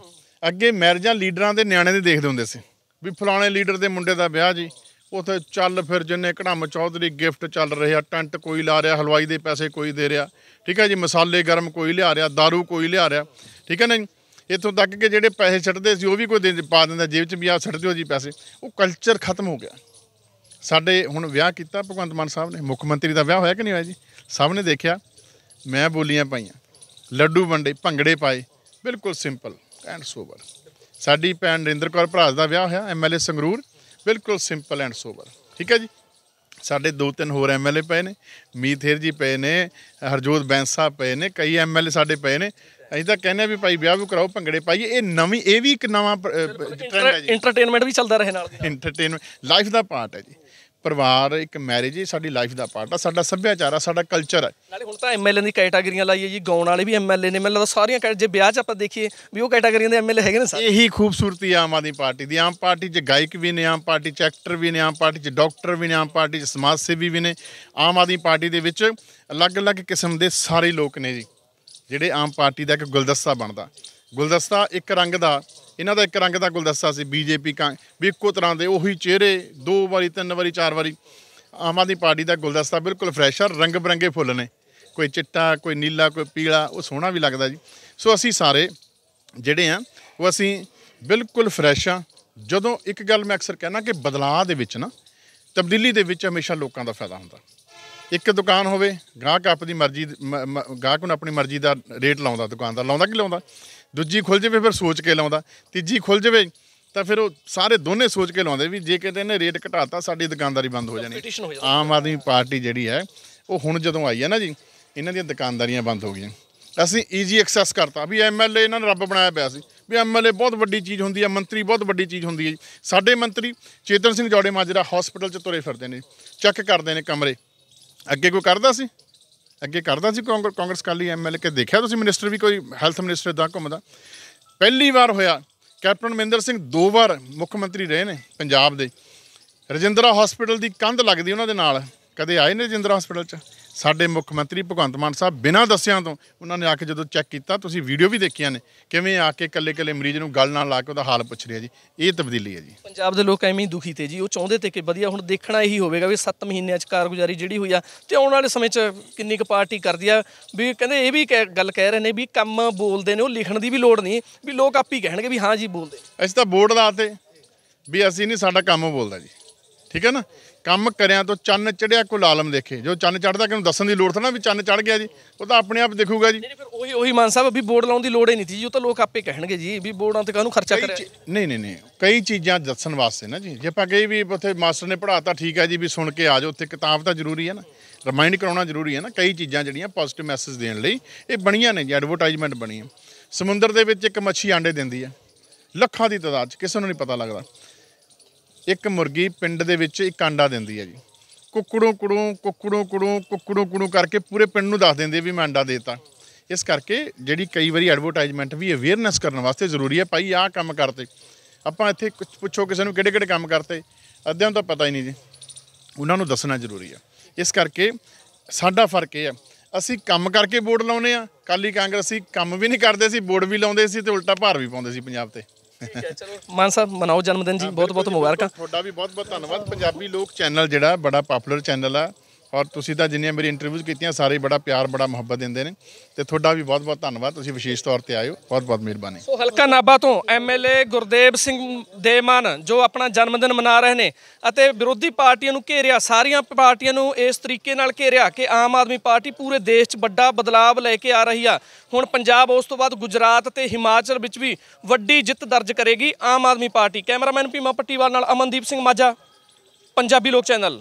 [SPEAKER 1] ਅੱਗੇ ਮੈਰਿਜਾਂ ਲੀਡਰਾਂ ਦੇ
[SPEAKER 2] ਨਿਆਣੇ ਦੇ ਦੇਖਦੇ ਹੁੰਦੇ ਸੀ ਵੀ ਫਲਾਣੇ ਲੀਡਰ ਦੇ ਮੁੰਡੇ ਦਾ ਵਿਆਹ ਜੀ ਉਥੇ ਚੱਲ ਫਿਰ ਜਿੰਨੇ ਕੜਮ ਚੌਧਰੀ ਗਿਫਟ ਚੱਲ ਰਹੇ ਆ ਟੈਂਟ ਕੋਈ ਲਾ ਰਿਹਾ ਹਲਵਾਈ ਦੇ ਪੈਸੇ ਕੋਈ ਦੇ ਰਿਹਾ ਠੀਕ ਹੈ ਜੀ ਮਸਾਲੇ ਗਰਮ ਕੋਈ ਲਿਆ ਰਿਹਾ दारू ਕੋਈ ਲਿਆ ਰਿਹਾ ਠੀਕ ਹੈ ਨਾ ਜੀ ਇਥੋਂ ਤੱਕ ਕਿ ਜਿਹੜੇ ਪੈਸੇ ਛੱਡਦੇ ਸੀ ਉਹ ਵੀ ਕੋਈ ਪਾ ਦਿੰਦਾ ਜੇਬ 'ਚ ਵੀ ਆ ਛੱਡ ਦਿਓ ਜੀ ਪੈਸੇ ਉਹ ਕਲਚਰ ਖਤਮ ਹੋ ਗਿਆ ਸਾਡੇ ਹੁਣ ਵਿਆਹ ਕੀਤਾ ਭਗਵੰਤ ਮਾਨ ਸਾਹਿਬ ਨੇ ਮੁੱਖ ਮੰਤਰੀ ਦਾ ਵਿਆਹ ਹੋਇਆ ਕਿ ਨਹੀਂ ਹੋਇਆ ਜੀ ਸਭ ਨੇ ਦੇਖਿਆ ਮੈਂ ਬੋਲੀਆਂ ਪਾਈਆਂ ਲੱਡੂ ਵੰਡੇ ਭੰਗੜੇ ਪਾਏ ਬਿਲਕੁਲ ਸਿੰਪਲ ਐਂਡ ਸੋਬਰ ਸਾਡੀ ਪੈਨ ਨਰਿੰਦਰ ਕੌਰ ਭਰਾਜ ਦਾ ਵਿਆਹ ਹੋਇਆ ਐਮਐਲਏ ਸੰਗਰੂਰ ਬਿਲਕੁਲ ਸਿੰਪਲ ਐਂਡ ਸੋਬਰ ਠੀਕ ਹੈ ਜੀ ਸਾਡੇ ਦੋ ਤਿੰਨ ਹੋਰ ਐਮਐਲਏ ਪਏ ਨੇ ਮੀਥੇਰ ਜੀ ਪਏ ਨੇ ਹਰਜੋਤ ਬੈਂਸਾ ਪਏ ਨੇ ਕਈ ਐਮਐਲਏ ਸਾਡੇ ਪਏ ਨੇ ਅਸੀਂ ਤਾਂ ਕਹਿੰਦੇ ਆ ਵੀ ਭਾਈ ਵਿਆਹ ਵੀ ਕਰਾਓ ਭੰਗੜੇ ਪਾਈਏ ਇਹ ਨਵੀਂ ਇਹ ਵੀ ਇੱਕ ਨਵਾਂ ਟ੍ਰੈਂਡ ਹੈ ਜੀ ਇੰਟਰਟੇਨਮੈਂਟ ਵੀ ਚੱਲਦਾ ਰਹੇ ਨਾਲ ਇੰਟਰਟੇਨਮੈਂਟ ਲਾਈਫ ਦਾ ਪਾਰਟ ਹੈ ਜੀ ਪਰਿਵਾਰ ਇੱਕ ਮੈਰਿਜ ਹੀ ਸਾਡੀ ਲਾਈਫ ਦਾ ਪਾਰਟ ਆ ਸਾਡਾ ਸੱਭਿਆਚਾਰ ਆ ਸਾਡਾ ਕਲਚਰ ਆ
[SPEAKER 1] ਨਾਲੇ ਹੁਣ ਤਾਂ ਐਮਐਲਏ ਦੀ ਕੈਟਾਗਰੀਆਂ ਲਾਈਏ ਜੀ ਗਾਉਣ ਵਾਲੇ ਵੀ ਐਮਐਲਏ ਨੇ ਮੈਨੂੰ ਲੱਗਦਾ ਸਾਰੀਆਂ ਕੈਟ ਜੇ ਵਿਆਹ 'ਚ ਆਪਾਂ ਦੇਖੀਏ ਵੀ ਉਹ ਕੈਟਾਗਰੀਆਂ ਦੇ ਐਮਐਲਏ ਹੈਗੇ ਨੇ ਸਾਰੇ ਇਹੀ ਖੂਬਸੂਰਤੀ
[SPEAKER 2] ਆਮ ਆਦਮੀ ਪਾਰਟੀ ਦੀ ਆਮ ਪਾਰਟੀ 'ਚ ਗਾਇਕ ਵੀ ਨੇ ਆਮ ਪਾਰਟੀ 'ਚ ਐਕਟਰ ਵੀ ਨੇ ਆਮ ਪਾਰਟੀ 'ਚ ਡਾਕਟਰ ਵੀ ਨੇ ਆਮ ਪਾਰਟੀ 'ਚ ਸਮਾਜ ਸੇਵੀ ਵੀ ਨੇ ਆਮ ਆਦਮੀ ਪਾਰਟੀ ਦੇ ਵਿੱਚ ਅਲੱਗ-ਅਲੱਗ ਕਿਸਮ ਦੇ ਸਾਰੇ ਲੋਕ ਨੇ ਜੀ ਜਿਹੜੇ ਆਮ ਪਾਰਟੀ ਦਾ ਇੱਕ ਗੁਲਦਸਤਾ ਬਣਦਾ ਗੁਲਦਸਤਾ ਇੱਕ ਰੰਗ ਦਾ ਇਹਨਾਂ ਦਾ ਇੱਕ ਰੰਗ ਦਾ ਗੁਲਦਸਤਾ ਸੀ ਬੀਜੇਪੀ ਕਾਂ ਵੀ ਇੱਕੋ ਤਰ੍ਹਾਂ ਦੇ ਉਹੀ ਚਿਹਰੇ ਦੋ ਵਾਰੀ ਤਿੰਨ ਵਾਰੀ ਚਾਰ ਵਾਰੀ ਆਮ ਆਦਮੀ ਪਾਰਟੀ ਦਾ ਗੁਲਦਸਤਾ ਬਿਲਕੁਲ ਫਰੈਸ਼ ਆ ਰੰਗ ਬਰੰਗੇ ਫੁੱਲ ਨੇ ਕੋਈ ਚਿੱਟਾ ਕੋਈ ਨੀਲਾ ਕੋਈ ਪੀਲਾ ਉਹ ਸੋਹਣਾ ਵੀ ਲੱਗਦਾ ਜੀ ਸੋ ਅਸੀਂ ਸਾਰੇ ਜਿਹੜੇ ਆ ਉਹ ਅਸੀਂ ਬਿਲਕੁਲ ਫਰੈਸ਼ ਆ ਜਦੋਂ ਇੱਕ ਗੱਲ ਮੈਂ ਅਕਸਰ ਕਹਿੰਦਾ ਕਿ ਬਦਲਾਅ ਦੇ ਵਿੱਚ ਨਾ ਤਬਦੀਲੀ ਦੇ ਵਿੱਚ ਹਮੇਸ਼ਾ ਲੋਕਾਂ ਦਾ ਫਾਇਦਾ ਹੁੰਦਾ ਇੱਕ ਦੁਕਾਨ ਹੋਵੇ ਗਾਹਕ ਆਪਣੀ ਮਰਜ਼ੀ ਗਾਹਕ ਨੂੰ ਆਪਣੀ ਮਰਜ਼ੀ ਦਾ ਰੇਟ ਲਾਉਂਦਾ ਦੁਕਾਨ ਦਾ ਲਾਉਂਦਾ ਕਿ ਲਾਉਂਦਾ ਦੂਜੀ ਖੁੱਲ ਜਵੇ ਫਿਰ ਸੋਚ ਕੇ ਲਾਉਂਦਾ ਤੀਜੀ ਖੁੱਲ ਜਵੇ ਤਾਂ ਫਿਰ ਉਹ ਸਾਰੇ ਦੋਨੇ ਸੋਚ ਕੇ ਲਾਉਂਦੇ ਵੀ ਜੇ ਕਿਤੇ ਇਹਨੇ ਰੇਟ ਘਟਾਤਾ ਸਾਡੀ ਦੁਕਾਨਦਾਰੀ ਬੰਦ ਹੋ ਜਾਣੀ ਆਮ ਆਦਮੀ ਪਾਰਟੀ ਜਿਹੜੀ ਹੈ ਉਹ ਹੁਣ ਜਦੋਂ ਆਈ ਹੈ ਨਾ ਜੀ ਇਹਨਾਂ ਦੀਆਂ ਦੁਕਾਨਦਾਰੀਆਂ ਬੰਦ ਹੋ ਗਈਆਂ ਅਸੀਂ ਈਜ਼ੀ ਐਕਸੈਸ ਕਰਤਾ ਵੀ ਐਮਐਲਏ ਇਹਨਾਂ ਨੇ ਰੱਬ ਬਣਾਇਆ ਪਿਆ ਸੀ ਵੀ ਐਮਐਲਏ ਬਹੁਤ ਵੱਡੀ ਚੀਜ਼ ਹੁੰਦੀ ਹੈ ਮੰਤਰੀ ਬਹੁਤ ਵੱਡੀ ਚੀਜ਼ ਹੁੰਦੀ ਹੈ ਸਾਡੇ ਮੰਤਰੀ ਚੇਤਨ ਸਿੰਘ ਜੋੜੇ ਮਾਜਰਾ ਹਸਪੀਟਲ 'ਚ ਤੁਰੇ ਫਿਰਦੇ ਨੇ ਚੈੱਕ ਕਰਦੇ ਨੇ ਕਮਰੇ ਅੱਗੇ ਕੋਈ ਕਰਦਾ ਸੀ ਅੱਗੇ ਕਰਦਾ ਸੀ ਕਾਂਗਰਸ ਕਾਲੀ ਐਮਐਲਏ ਕੇ ਦੇਖਿਆ ਤੁਸੀਂ ਮਿਨਿਸਟਰ ਵੀ ਕੋਈ ਹੈਲਥ ਮਿਨਿਸਟਰ ਦਾ ਘੁੰਮਦਾ ਪਹਿਲੀ ਵਾਰ ਹੋਇਆ ਕੈਪਟਨ ਮਹਿੰਦਰ ਸਿੰਘ ਦੋ ਵਾਰ ਮੁੱਖ ਮੰਤਰੀ ਰਹੇ ਨੇ ਪੰਜਾਬ ਦੇ ਰਜਿੰਦਰਾ ਹਸਪੀਟਲ ਦੀ ਕੰਧ ਲੱਗਦੀ ਉਹਨਾਂ ਦੇ ਨਾਲ ਕਦੇ ਆਏ ਨੇ ਰਜਿੰਦਰਾ ਹਸਪੀਟਲ 'ਚ ਸਾਡੇ ਮੁੱਖ ਮੰਤਰੀ ਭਗਵੰਤ ਮਾਨ ਸਾਹਿਬ ਬਿਨਾਂ ਦੱਸਿਆਂ ਤੋਂ ਉਹਨਾਂ ਨੇ ਆ ਕੇ ਜਦੋਂ ਚੈੱਕ ਕੀਤਾ ਤੁਸੀਂ ਵੀਡੀਓ ਵੀ ਦੇਖੀਆਂ ਨੇ ਕਿਵੇਂ ਆ ਕੇ ਕੱਲੇ-ਕੱਲੇ ਮਰੀਜ਼ ਨੂੰ ਗੱਲ ਨਾਲ ਲਾ ਕੇ ਉਹਦਾ ਹਾਲ ਪੁੱਛ ਰਿਹਾ ਜੀ ਇਹ ਤਬਦੀਲੀ ਹੈ ਜੀ
[SPEAKER 1] ਪੰਜਾਬ ਦੇ ਲੋਕ ਐਵੇਂ ਹੀ ਦੁਖੀ ਤੇ ਜੀ ਉਹ ਚਾਹੁੰਦੇ ਤੇ ਕਿ ਵਧੀਆ ਹੁਣ ਦੇਖਣਾ ਇਹੀ ਹੋਵੇਗਾ ਵੀ 7 ਮਹੀਨਿਆਂ 'ਚ ਕਾਰਗੁਜ਼ਾਰੀ ਜਿਹੜੀ ਹੋਈ ਆ ਤੇ ਆਉਣ ਵਾਲੇ ਸਮੇਂ 'ਚ ਕਿੰਨੀ ਕੁ ਪਾਰਟੀ ਕਰਦੀ ਆ ਵੀ ਕਹਿੰਦੇ ਇਹ ਵੀ ਗੱਲ ਕਹਿ ਰਹੇ ਨੇ ਵੀ ਕੰਮ ਬੋਲਦੇ ਨੇ ਉਹ ਲਿਖਣ ਦੀ ਵੀ ਲੋੜ ਨਹੀਂ ਵੀ ਲੋਕ ਆਪ ਹੀ ਕਹਿਣਗੇ ਵੀ ਹਾਂ ਜੀ ਬੋਲਦੇ ਅਸੀਂ ਤਾਂ ਬੋਰਡ
[SPEAKER 2] ਲਾਤੇ ਵੀ ਅਸੀਂ ਨਹੀਂ ਸਾਡਾ ਕੰਮ ਬੋਲਦਾ ਜੀ ਠੀਕ ਹੈ ਨਾ ਕੰਮ ਕਰਿਆਂ ਤੋਂ ਚੰਨ ਚੜਿਆ ਕੋ ਲਾਲਮ ਦੇਖੇ ਜੋ ਚੰਨ ਚੜਦਾ ਕਿ ਨੂੰ ਦੱਸਣ ਦੀ ਲੋੜ ਤਾਂ ਨਾ ਵੀ ਚੰਨ ਚੜ ਗਿਆ ਜੀ ਉਹ ਤਾਂ ਆਪਣੇ ਆਪ ਦੇਖੂਗਾ ਜੀ ਨਹੀਂ ਫਿਰ ਉਹੀ ਉਹੀ ਮਾਨ ਸਾਹਿਬ ਵੀ ਬੋਰਡ ਲਾਉਣ ਦੀ ਲੋੜ ਹੀ ਨਹੀਂ ਸੀ ਜੀ ਉਹ ਤਾਂ ਲੋਕ ਆਪੇ ਕਹਿਣਗੇ ਜੀ ਵੀ ਬੋਰਡਾਂ ਤੇ ਕਾਹਨੂੰ ਖਰਚਾ ਕਰਿਆ ਨਹੀਂ ਨਹੀਂ ਨਹੀਂ ਕਈ ਚੀਜ਼ਾਂ ਦੱਸਣ ਵਾਸਤੇ ਨਾ ਜੀ ਜੇ ਆਪਾਂ ਕਹੀ ਵੀ ਉੱਥੇ ਮਾਸਟਰ ਨੇ ਪੜਾਤਾ ਠੀਕ ਹੈ ਜੀ ਵੀ ਸੁਣ ਕੇ ਆ ਜਾਓ ਉੱਥੇ ਕਿਤਾਬ ਤਾਂ ਜ਼ਰੂਰੀ ਹੈ ਨਾ ਰਿਮਾਈਂਡ ਕਰਾਉਣਾ ਜ਼ਰੂਰੀ ਹੈ ਨਾ ਕਈ ਚੀਜ਼ਾਂ ਜਿਹੜੀਆਂ ਪੋਜ਼ਿਟਿਵ ਮੈਸੇਜ ਦੇਣ ਲਈ ਇਹ ਬਣੀਆਂ ਨੇ ਜੀ ਐਡਵਰਟਾਈਜ਼ਮੈਂਟ ਬਣੀ ਹੈ ਸਮੁੰਦਰ ਦੇ ਵਿੱਚ ਇੱਕ ਮੱਛੀ ਆਂਡੇ ਦਿੰਦੀ ਹੈ ਲੱਖਾਂ ਦੀ ਤਦਾਦ 'ਚ ਕਿਸੇ ਨੂੰ ਨਹੀਂ ਪਤਾ ਲੱਗਦਾ ਇੱਕ ਮੁਰਗੀ ਪਿੰਡ ਦੇ ਵਿੱਚ ਇੱਕ ਆਂਡਾ ਦਿੰਦੀ ਹੈ ਜੀ ਕੁੱਕੜੋਂ ਕੁੜੋਂ ਕੁੱਕੜੋਂ ਕੁੜੋਂ ਕੁੱਕੜੋਂ ਕੁੜੋਂ ਕਰਕੇ ਪੂਰੇ ਪਿੰਡ ਨੂੰ ਦੱਸ ਦਿੰਦੇ ਵੀ ਮੈਂ ਆਂਡਾ ਦੇਤਾ ਇਸ ਕਰਕੇ ਜਿਹੜੀ ਕਈ ਵਾਰੀ ਐਡਵਰਟਾਈਜ਼ਮੈਂਟ ਵੀ ਅਵੇਅਰਨੈਸ ਕਰਨ ਵਾਸਤੇ ਜ਼ਰੂਰੀ ਹੈ ਭਾਈ ਆਹ ਕੰਮ ਕਰਦੇ ਆਪਾਂ ਇੱਥੇ ਪੁੱਛੋ ਕਿਸੇ ਨੂੰ ਕਿਹੜੇ ਕਿਹੜੇ ਕੰਮ ਕਰਤੇ ਅੱਧਿਆਂ ਨੂੰ ਤਾਂ ਪਤਾ ਹੀ ਨਹੀਂ ਜੀ ਉਹਨਾਂ ਨੂੰ ਦੱਸਣਾ ਜ਼ਰੂਰੀ ਹੈ ਇਸ ਕਰਕੇ ਸਾਡਾ ਫਰਕ ਇਹ ਹੈ ਅਸੀਂ ਕੰਮ ਕਰਕੇ ਵੋਟ ਲਾਉਨੇ ਆ ਕਾਲੀ ਕਾਂਗਰਸੀ ਕੰਮ ਵੀ ਨਹੀਂ ਕਰਦੇ ਸੀ ਵੋਟ ਵੀ ਲਾਉਂਦੇ ਸੀ ਤੇ ਉਲਟਾ ਭਾਰ ਵੀ ਪਾਉਂਦੇ ਸੀ ਪੰਜਾਬ ਤੇ ਮਾਨ ਸਾਹਿਬ ਮਨਾਓ ਜਨਮ ਦਿਨ ਜੀ ਬਹੁਤ ਬਹੁਤ ਮੁਬਾਰਕਾਂ ਤੁਹਾਡਾ ਵੀ ਬਹੁਤ ਬਹੁਤ ਧੰਨਵਾਦ ਪੰਜਾਬੀ ਲੋਕ ਚੈਨਲ ਜਿਹੜਾ ਬੜਾ ਪਪੂਲਰ ਚੈਨਲ ਆ ਔਰ ਤੁਸੀਂ ਤਾਂ ਜਿੰਨੀਆਂ ਮੇਰੀ ਇੰਟਰਵਿਊਜ਼ ਕੀਤੀਆਂ ਸਾਰੇ ਬੜਾ ਪਿਆਰ ਬੜਾ ਮੁਹੱਬਤ ਦਿੰਦੇ ਨੇ ਤੇ ਤੁਹਾਡਾ ਵੀ ਬਹੁਤ-ਬਹੁਤ ਧੰਨਵਾਦ ਤੁਸੀਂ ਵਿਸ਼ੇਸ਼ ਤੌਰ ਤੇ ਆਇਓ ਬਹੁਤ-ਬਹੁਤ ਮਿਹਰਬਾਨੀ
[SPEAKER 1] ਸੋ ਹਲਕਾ ਨਾਬਾ ਤੋਂ ਐਮਐਲਏ ਗੁਰਦੇਵ ਸਿੰਘ ਦੇਮਾਨ ਜੋ ਆਪਣਾ ਜਨਮ ਦਿਨ ਮਨਾ ਰਹੇ ਨੇ ਅਤੇ ਵਿਰੋਧੀ ਪਾਰਟੀਆਂ ਨੂੰ ਘੇਰਿਆ ਸਾਰੀਆਂ ਪਾਰਟੀਆਂ ਨੂੰ ਇਸ ਤਰੀਕੇ ਨਾਲ ਘੇਰਿਆ ਕਿ ਆਮ ਆਦਮੀ ਪਾਰਟੀ ਪੂਰੇ ਦੇਸ਼ 'ਚ ਵੱਡਾ ਬਦਲਾਅ ਲੈ ਕੇ ਆ ਰਹੀ ਆ ਹੁਣ ਪੰਜਾਬ ਉਸ ਤੋਂ ਬਾਅਦ ਗੁਜਰਾਤ ਤੇ ਹਿਮਾਚਲ ਵਿੱਚ ਵੀ ਵੱਡੀ ਜਿੱਤ ਦਰਜ ਕਰੇਗੀ ਆਮ ਆਦਮੀ ਪਾਰਟੀ ਕੈਮਰਾਮੈਨ ਪੀਮਾ ਪੱਟੀਵਾਲ ਨਾਲ ਅਮਨਦੀਪ ਸਿੰਘ ਮਾਝਾ ਪੰਜਾਬੀ ਲੋਕ ਚੈਨਲ